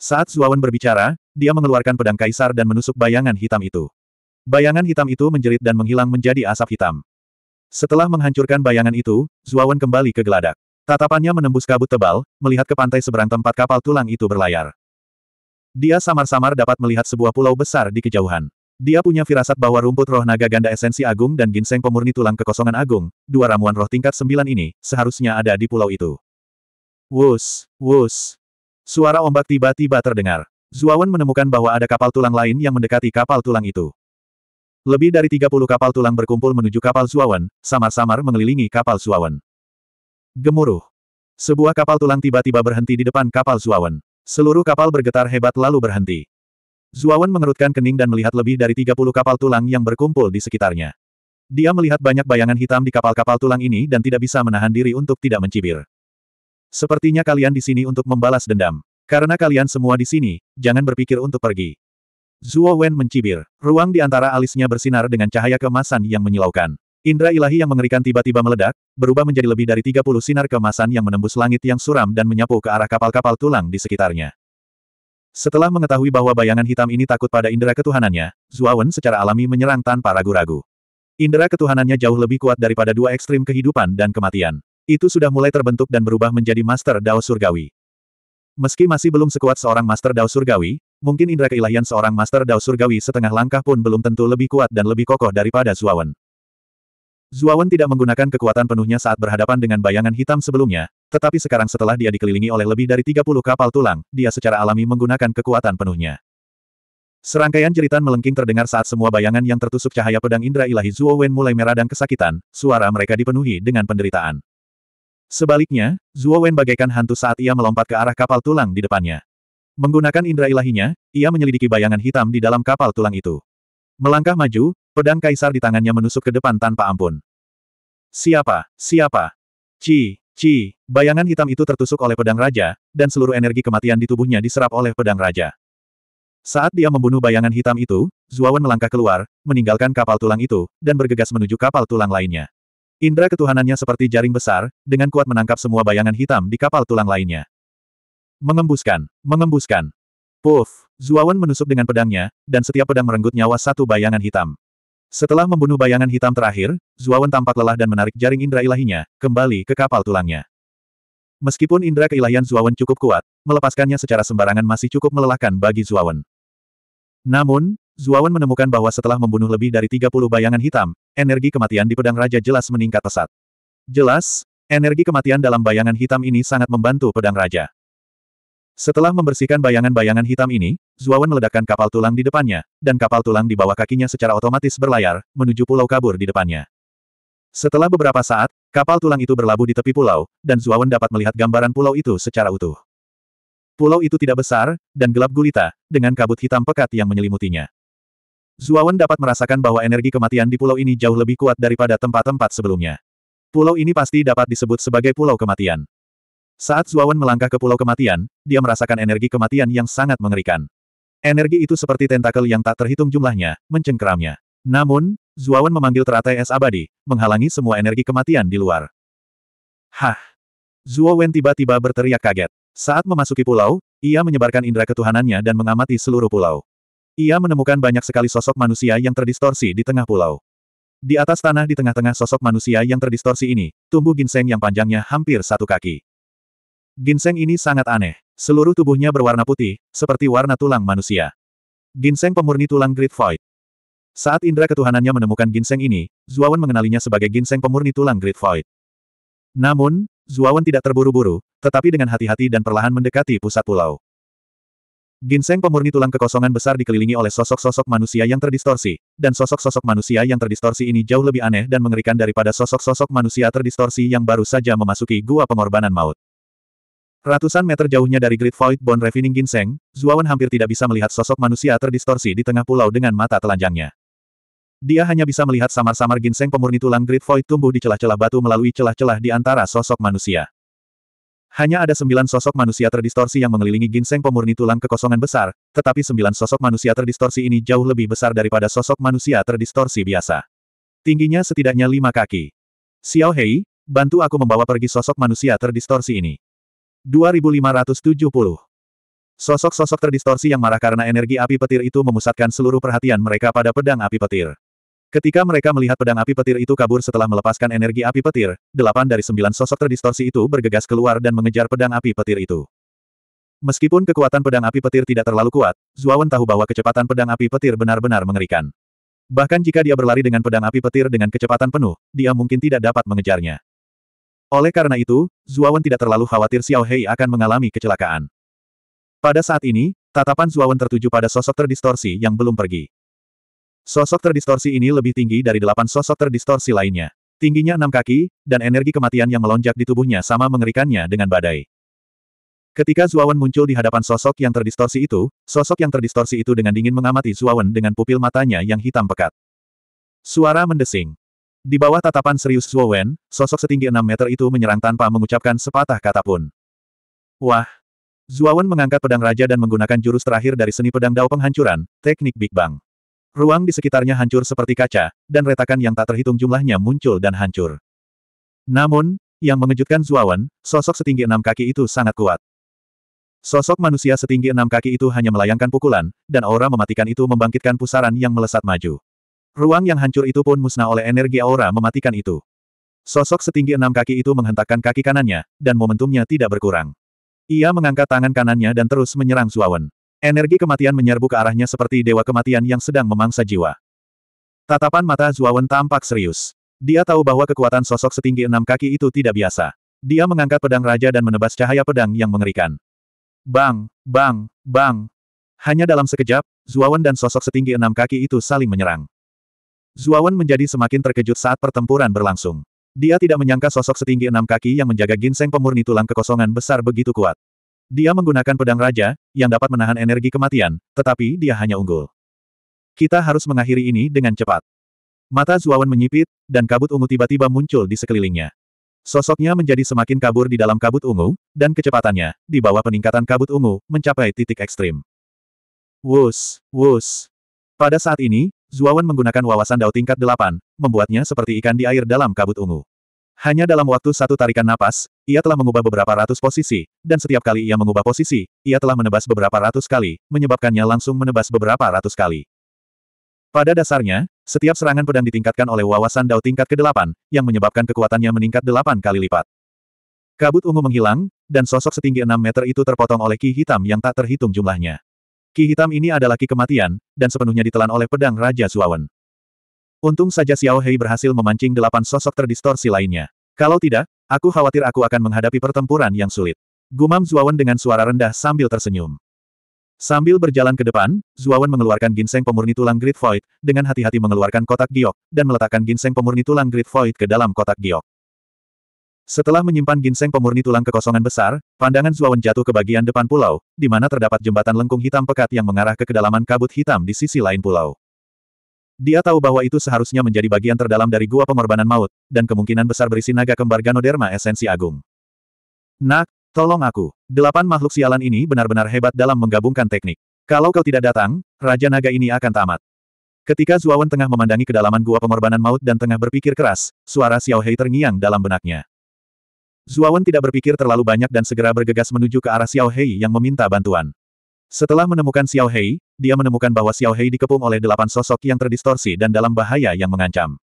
Saat Suawan berbicara, dia mengeluarkan pedang kaisar dan menusuk bayangan hitam itu. Bayangan hitam itu menjerit dan menghilang menjadi asap hitam. Setelah menghancurkan bayangan itu, Zuawan kembali ke geladak. Tatapannya menembus kabut tebal, melihat ke pantai seberang tempat kapal tulang itu berlayar. Dia samar-samar dapat melihat sebuah pulau besar di kejauhan. Dia punya firasat bahwa rumput roh naga ganda esensi agung dan ginseng pemurni tulang kekosongan agung, dua ramuan roh tingkat sembilan ini, seharusnya ada di pulau itu. Wus, wus. Suara ombak tiba-tiba terdengar. Zuawan menemukan bahwa ada kapal tulang lain yang mendekati kapal tulang itu. Lebih dari 30 kapal tulang berkumpul menuju kapal Zuawan, samar-samar mengelilingi kapal Zuawan. Gemuruh. Sebuah kapal tulang tiba-tiba berhenti di depan kapal Zuawan. Seluruh kapal bergetar hebat lalu berhenti. Zuawan mengerutkan kening dan melihat lebih dari 30 kapal tulang yang berkumpul di sekitarnya. Dia melihat banyak bayangan hitam di kapal-kapal tulang ini dan tidak bisa menahan diri untuk tidak mencibir. Sepertinya kalian di sini untuk membalas dendam. Karena kalian semua di sini, jangan berpikir untuk pergi. Zuo Wen mencibir. Ruang di antara alisnya bersinar dengan cahaya kemasan yang menyilaukan. Indra ilahi yang mengerikan tiba-tiba meledak, berubah menjadi lebih dari 30 sinar kemasan yang menembus langit yang suram dan menyapu ke arah kapal-kapal tulang di sekitarnya. Setelah mengetahui bahwa bayangan hitam ini takut pada indera ketuhanannya, Zuawan secara alami menyerang tanpa ragu-ragu. Indera ketuhanannya jauh lebih kuat daripada dua ekstrim kehidupan dan kematian. Itu sudah mulai terbentuk dan berubah menjadi Master Dao Surgawi. Meski masih belum sekuat seorang Master Dao Surgawi, mungkin indera keilahian seorang Master Dao Surgawi setengah langkah pun belum tentu lebih kuat dan lebih kokoh daripada Zuawan. Zuawan tidak menggunakan kekuatan penuhnya saat berhadapan dengan bayangan hitam sebelumnya, tetapi sekarang setelah dia dikelilingi oleh lebih dari 30 kapal tulang, dia secara alami menggunakan kekuatan penuhnya. Serangkaian jeritan melengking terdengar saat semua bayangan yang tertusuk cahaya pedang indra ilahi Zuo mulai meradang kesakitan, suara mereka dipenuhi dengan penderitaan. Sebaliknya, Zuo bagaikan hantu saat ia melompat ke arah kapal tulang di depannya. Menggunakan indera ilahinya, ia menyelidiki bayangan hitam di dalam kapal tulang itu. Melangkah maju, pedang kaisar di tangannya menusuk ke depan tanpa ampun. Siapa? Siapa? Ci, ci, bayangan hitam itu tertusuk oleh pedang raja, dan seluruh energi kematian di tubuhnya diserap oleh pedang raja. Saat dia membunuh bayangan hitam itu, Zuawan melangkah keluar, meninggalkan kapal tulang itu, dan bergegas menuju kapal tulang lainnya. Indra ketuhanannya seperti jaring besar, dengan kuat menangkap semua bayangan hitam di kapal tulang lainnya. Mengembuskan, mengembuskan. Puff! Zuawan menusuk dengan pedangnya, dan setiap pedang merenggut nyawa satu bayangan hitam. Setelah membunuh bayangan hitam terakhir, Zuawan tampak lelah dan menarik jaring indera ilahinya, kembali ke kapal tulangnya. Meskipun indera keilahian Zuawan cukup kuat, melepaskannya secara sembarangan masih cukup melelahkan bagi Zuawan. Namun, Zuawan menemukan bahwa setelah membunuh lebih dari 30 bayangan hitam, energi kematian di pedang raja jelas meningkat pesat. Jelas, energi kematian dalam bayangan hitam ini sangat membantu pedang raja. Setelah membersihkan bayangan-bayangan hitam ini, Zuawan meledakkan kapal tulang di depannya, dan kapal tulang di bawah kakinya secara otomatis berlayar, menuju pulau kabur di depannya. Setelah beberapa saat, kapal tulang itu berlabuh di tepi pulau, dan Zuawan dapat melihat gambaran pulau itu secara utuh. Pulau itu tidak besar, dan gelap gulita, dengan kabut hitam pekat yang menyelimutinya. Zuawan dapat merasakan bahwa energi kematian di pulau ini jauh lebih kuat daripada tempat-tempat sebelumnya. Pulau ini pasti dapat disebut sebagai pulau kematian. Saat Zuawan melangkah ke Pulau Kematian, dia merasakan energi kematian yang sangat mengerikan. Energi itu seperti tentakel yang tak terhitung jumlahnya, mencengkeramnya. Namun, Zuawan memanggil teratai es abadi, menghalangi semua energi kematian di luar. Hah! Zuo tiba-tiba berteriak kaget. Saat memasuki pulau, ia menyebarkan indera ketuhanannya dan mengamati seluruh pulau. Ia menemukan banyak sekali sosok manusia yang terdistorsi di tengah pulau. Di atas tanah di tengah-tengah sosok manusia yang terdistorsi ini, tumbuh ginseng yang panjangnya hampir satu kaki. Ginseng ini sangat aneh. Seluruh tubuhnya berwarna putih, seperti warna tulang manusia. Ginseng pemurni tulang Great Void. Saat indera ketuhanannya menemukan ginseng ini, Zuawan mengenalinya sebagai ginseng pemurni tulang Great Void. Namun, Zuawan tidak terburu-buru, tetapi dengan hati-hati dan perlahan mendekati pusat pulau. Ginseng pemurni tulang kekosongan besar dikelilingi oleh sosok-sosok manusia yang terdistorsi, dan sosok-sosok manusia yang terdistorsi ini jauh lebih aneh dan mengerikan daripada sosok-sosok manusia terdistorsi yang baru saja memasuki gua pengorbanan maut. Ratusan meter jauhnya dari Great Void Bone Refining Ginseng, Zuawan hampir tidak bisa melihat sosok manusia terdistorsi di tengah pulau dengan mata telanjangnya. Dia hanya bisa melihat samar-samar ginseng pemurni tulang Great Void tumbuh di celah-celah batu melalui celah-celah di antara sosok manusia. Hanya ada sembilan sosok manusia terdistorsi yang mengelilingi ginseng pemurni tulang kekosongan besar, tetapi sembilan sosok manusia terdistorsi ini jauh lebih besar daripada sosok manusia terdistorsi biasa. Tingginya setidaknya lima kaki. Xiao Hei, bantu aku membawa pergi sosok manusia terdistorsi ini. 2570. Sosok-sosok terdistorsi yang marah karena energi api petir itu memusatkan seluruh perhatian mereka pada pedang api petir. Ketika mereka melihat pedang api petir itu kabur setelah melepaskan energi api petir, delapan dari sembilan sosok terdistorsi itu bergegas keluar dan mengejar pedang api petir itu. Meskipun kekuatan pedang api petir tidak terlalu kuat, Zuawan tahu bahwa kecepatan pedang api petir benar-benar mengerikan. Bahkan jika dia berlari dengan pedang api petir dengan kecepatan penuh, dia mungkin tidak dapat mengejarnya. Oleh karena itu, Zuawan tidak terlalu khawatir Xiao Hei akan mengalami kecelakaan. Pada saat ini, tatapan Zuawan tertuju pada sosok terdistorsi yang belum pergi. Sosok terdistorsi ini lebih tinggi dari delapan sosok terdistorsi lainnya. Tingginya enam kaki, dan energi kematian yang melonjak di tubuhnya sama mengerikannya dengan badai. Ketika Zuawan muncul di hadapan sosok yang terdistorsi itu, sosok yang terdistorsi itu dengan dingin mengamati Zuawan dengan pupil matanya yang hitam pekat. Suara mendesing. Di bawah tatapan serius Zuo Wen, sosok setinggi enam meter itu menyerang tanpa mengucapkan sepatah kata pun. Wah! Zuo Wen mengangkat pedang raja dan menggunakan jurus terakhir dari seni pedang dao penghancuran, teknik Big Bang. Ruang di sekitarnya hancur seperti kaca, dan retakan yang tak terhitung jumlahnya muncul dan hancur. Namun, yang mengejutkan Zuo Wen, sosok setinggi enam kaki itu sangat kuat. Sosok manusia setinggi enam kaki itu hanya melayangkan pukulan, dan aura mematikan itu membangkitkan pusaran yang melesat maju. Ruang yang hancur itu pun musnah oleh energi aura mematikan itu. Sosok setinggi enam kaki itu menghentakkan kaki kanannya, dan momentumnya tidak berkurang. Ia mengangkat tangan kanannya dan terus menyerang Zuawan. Energi kematian menyerbu ke arahnya seperti dewa kematian yang sedang memangsa jiwa. Tatapan mata Zuawan tampak serius. Dia tahu bahwa kekuatan sosok setinggi enam kaki itu tidak biasa. Dia mengangkat pedang raja dan menebas cahaya pedang yang mengerikan. Bang, bang, bang. Hanya dalam sekejap, Zuawan dan sosok setinggi enam kaki itu saling menyerang. Zuawan menjadi semakin terkejut saat pertempuran berlangsung. Dia tidak menyangka sosok setinggi enam kaki yang menjaga ginseng pemurni tulang kekosongan besar begitu kuat. Dia menggunakan pedang raja, yang dapat menahan energi kematian, tetapi dia hanya unggul. Kita harus mengakhiri ini dengan cepat. Mata Zuawan menyipit, dan kabut ungu tiba-tiba muncul di sekelilingnya. Sosoknya menjadi semakin kabur di dalam kabut ungu, dan kecepatannya, di bawah peningkatan kabut ungu, mencapai titik ekstrim. Wus, wus. Pada saat ini, Zuawan menggunakan wawasan dao tingkat delapan, membuatnya seperti ikan di air dalam kabut ungu. Hanya dalam waktu satu tarikan napas, ia telah mengubah beberapa ratus posisi, dan setiap kali ia mengubah posisi, ia telah menebas beberapa ratus kali, menyebabkannya langsung menebas beberapa ratus kali. Pada dasarnya, setiap serangan pedang ditingkatkan oleh wawasan dao tingkat ke-8, yang menyebabkan kekuatannya meningkat delapan kali lipat. Kabut ungu menghilang, dan sosok setinggi enam meter itu terpotong oleh ki hitam yang tak terhitung jumlahnya. Ki hitam ini adalah ki kematian, dan sepenuhnya ditelan oleh pedang Raja Suawen. Untung saja Xiao Hei berhasil memancing delapan sosok terdistorsi lainnya. Kalau tidak, aku khawatir aku akan menghadapi pertempuran yang sulit. Gumam Zuawan dengan suara rendah sambil tersenyum. Sambil berjalan ke depan, Zuawan mengeluarkan ginseng pemurni tulang Great Void, dengan hati-hati mengeluarkan kotak giok, dan meletakkan ginseng pemurni tulang Great Void ke dalam kotak giok. Setelah menyimpan ginseng pemurni tulang kekosongan besar, pandangan Zuawan jatuh ke bagian depan pulau, di mana terdapat jembatan lengkung hitam pekat yang mengarah ke kedalaman kabut hitam di sisi lain pulau. Dia tahu bahwa itu seharusnya menjadi bagian terdalam dari gua pengorbanan maut, dan kemungkinan besar berisi naga kembar Ganoderma esensi agung. Nak, tolong aku. Delapan makhluk sialan ini benar-benar hebat dalam menggabungkan teknik. Kalau kau tidak datang, Raja Naga ini akan tamat. Ketika Zuawan tengah memandangi kedalaman gua pengorbanan maut dan tengah berpikir keras, suara Xiao Hei terngiang dalam benaknya. Zuawan tidak berpikir terlalu banyak dan segera bergegas menuju ke arah Xiao Hei yang meminta bantuan. Setelah menemukan Xiao Hei, dia menemukan bahwa Xiao Hei dikepung oleh delapan sosok yang terdistorsi dan dalam bahaya yang mengancam.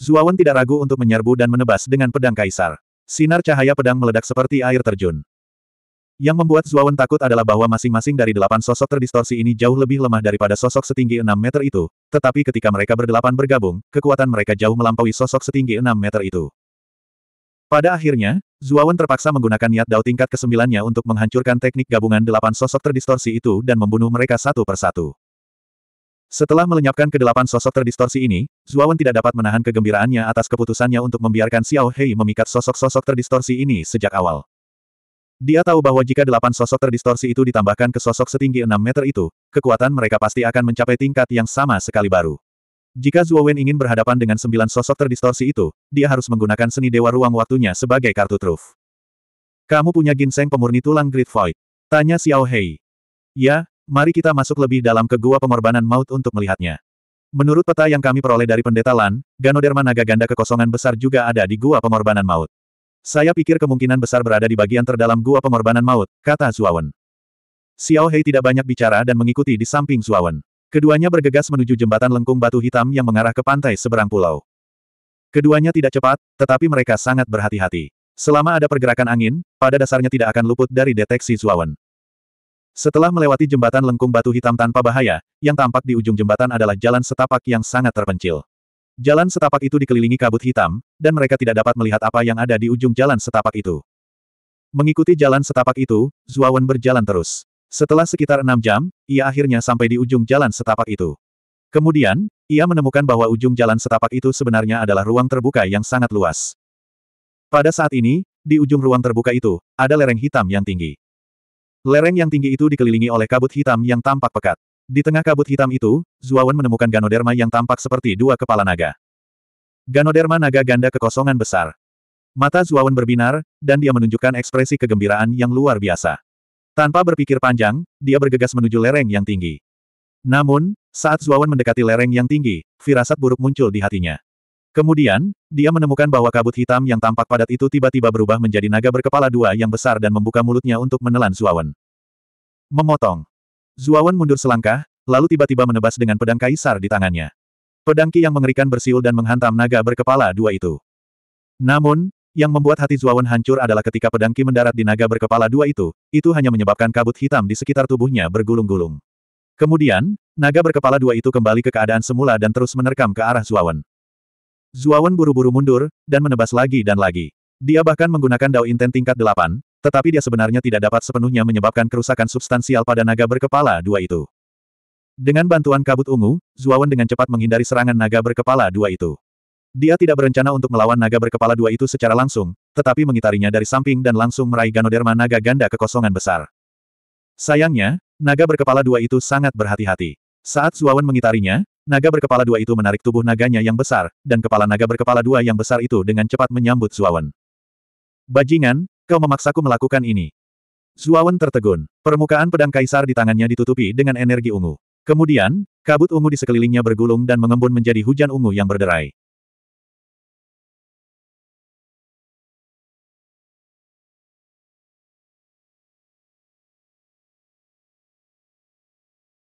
Zuawan tidak ragu untuk menyerbu dan menebas dengan pedang kaisar. Sinar cahaya pedang meledak seperti air terjun. Yang membuat Zuawan takut adalah bahwa masing-masing dari delapan sosok terdistorsi ini jauh lebih lemah daripada sosok setinggi enam meter itu, tetapi ketika mereka berdelapan bergabung, kekuatan mereka jauh melampaui sosok setinggi enam meter itu. Pada akhirnya, Zuawan terpaksa menggunakan niat Dao tingkat kesembilannya untuk menghancurkan teknik gabungan delapan sosok terdistorsi itu dan membunuh mereka satu persatu. Setelah melenyapkan kedelapan sosok terdistorsi ini, Zuawan tidak dapat menahan kegembiraannya atas keputusannya untuk membiarkan Xiao Hei memikat sosok-sosok terdistorsi ini sejak awal. Dia tahu bahwa jika delapan sosok terdistorsi itu ditambahkan ke sosok setinggi enam meter itu, kekuatan mereka pasti akan mencapai tingkat yang sama sekali baru. Jika Zuo Wen ingin berhadapan dengan sembilan sosok terdistorsi itu, dia harus menggunakan seni dewa ruang waktunya sebagai kartu truf. Kamu punya ginseng pemurni tulang Great Void? Tanya Xiao Hei. Ya, mari kita masuk lebih dalam ke gua pengorbanan maut untuk melihatnya. Menurut peta yang kami peroleh dari pendeta Lan, Ganoderma naga ganda kekosongan besar juga ada di gua pengorbanan maut. Saya pikir kemungkinan besar berada di bagian terdalam gua pengorbanan maut, kata Zuawan. Xiao Hei tidak banyak bicara dan mengikuti di samping Zuawan. Keduanya bergegas menuju jembatan lengkung batu hitam yang mengarah ke pantai seberang pulau. Keduanya tidak cepat, tetapi mereka sangat berhati-hati. Selama ada pergerakan angin, pada dasarnya tidak akan luput dari deteksi Zuawan. Setelah melewati jembatan lengkung batu hitam tanpa bahaya, yang tampak di ujung jembatan adalah jalan setapak yang sangat terpencil. Jalan setapak itu dikelilingi kabut hitam, dan mereka tidak dapat melihat apa yang ada di ujung jalan setapak itu. Mengikuti jalan setapak itu, Zuawan berjalan terus. Setelah sekitar enam jam, ia akhirnya sampai di ujung jalan setapak itu. Kemudian, ia menemukan bahwa ujung jalan setapak itu sebenarnya adalah ruang terbuka yang sangat luas. Pada saat ini, di ujung ruang terbuka itu, ada lereng hitam yang tinggi. Lereng yang tinggi itu dikelilingi oleh kabut hitam yang tampak pekat. Di tengah kabut hitam itu, Zuawan menemukan ganoderma yang tampak seperti dua kepala naga. Ganoderma naga ganda kekosongan besar. Mata Zuawan berbinar, dan dia menunjukkan ekspresi kegembiraan yang luar biasa. Tanpa berpikir panjang, dia bergegas menuju lereng yang tinggi. Namun, saat Zuawan mendekati lereng yang tinggi, firasat buruk muncul di hatinya. Kemudian, dia menemukan bahwa kabut hitam yang tampak padat itu tiba-tiba berubah menjadi naga berkepala dua yang besar dan membuka mulutnya untuk menelan Zuawan. Memotong. Zuawan mundur selangkah, lalu tiba-tiba menebas dengan pedang kaisar di tangannya. Pedangki yang mengerikan bersiul dan menghantam naga berkepala dua itu. Namun, yang membuat hati Zuawan hancur adalah ketika pedang Ki mendarat di naga berkepala dua itu, itu hanya menyebabkan kabut hitam di sekitar tubuhnya bergulung-gulung. Kemudian, naga berkepala dua itu kembali ke keadaan semula dan terus menerkam ke arah Zuawan. Zuawan buru-buru mundur, dan menebas lagi dan lagi. Dia bahkan menggunakan Dao Inten tingkat delapan, tetapi dia sebenarnya tidak dapat sepenuhnya menyebabkan kerusakan substansial pada naga berkepala dua itu. Dengan bantuan kabut ungu, Zuawan dengan cepat menghindari serangan naga berkepala dua itu. Dia tidak berencana untuk melawan naga berkepala dua itu secara langsung, tetapi mengitarinya dari samping dan langsung meraih Ganoderma naga ganda kekosongan besar. Sayangnya, naga berkepala dua itu sangat berhati-hati. Saat Zuawan mengitarinya, naga berkepala dua itu menarik tubuh naganya yang besar, dan kepala naga berkepala dua yang besar itu dengan cepat menyambut Zuawan. Bajingan, kau memaksaku melakukan ini. Zuawan tertegun. Permukaan pedang kaisar di tangannya ditutupi dengan energi ungu. Kemudian, kabut ungu di sekelilingnya bergulung dan mengembun menjadi hujan ungu yang berderai.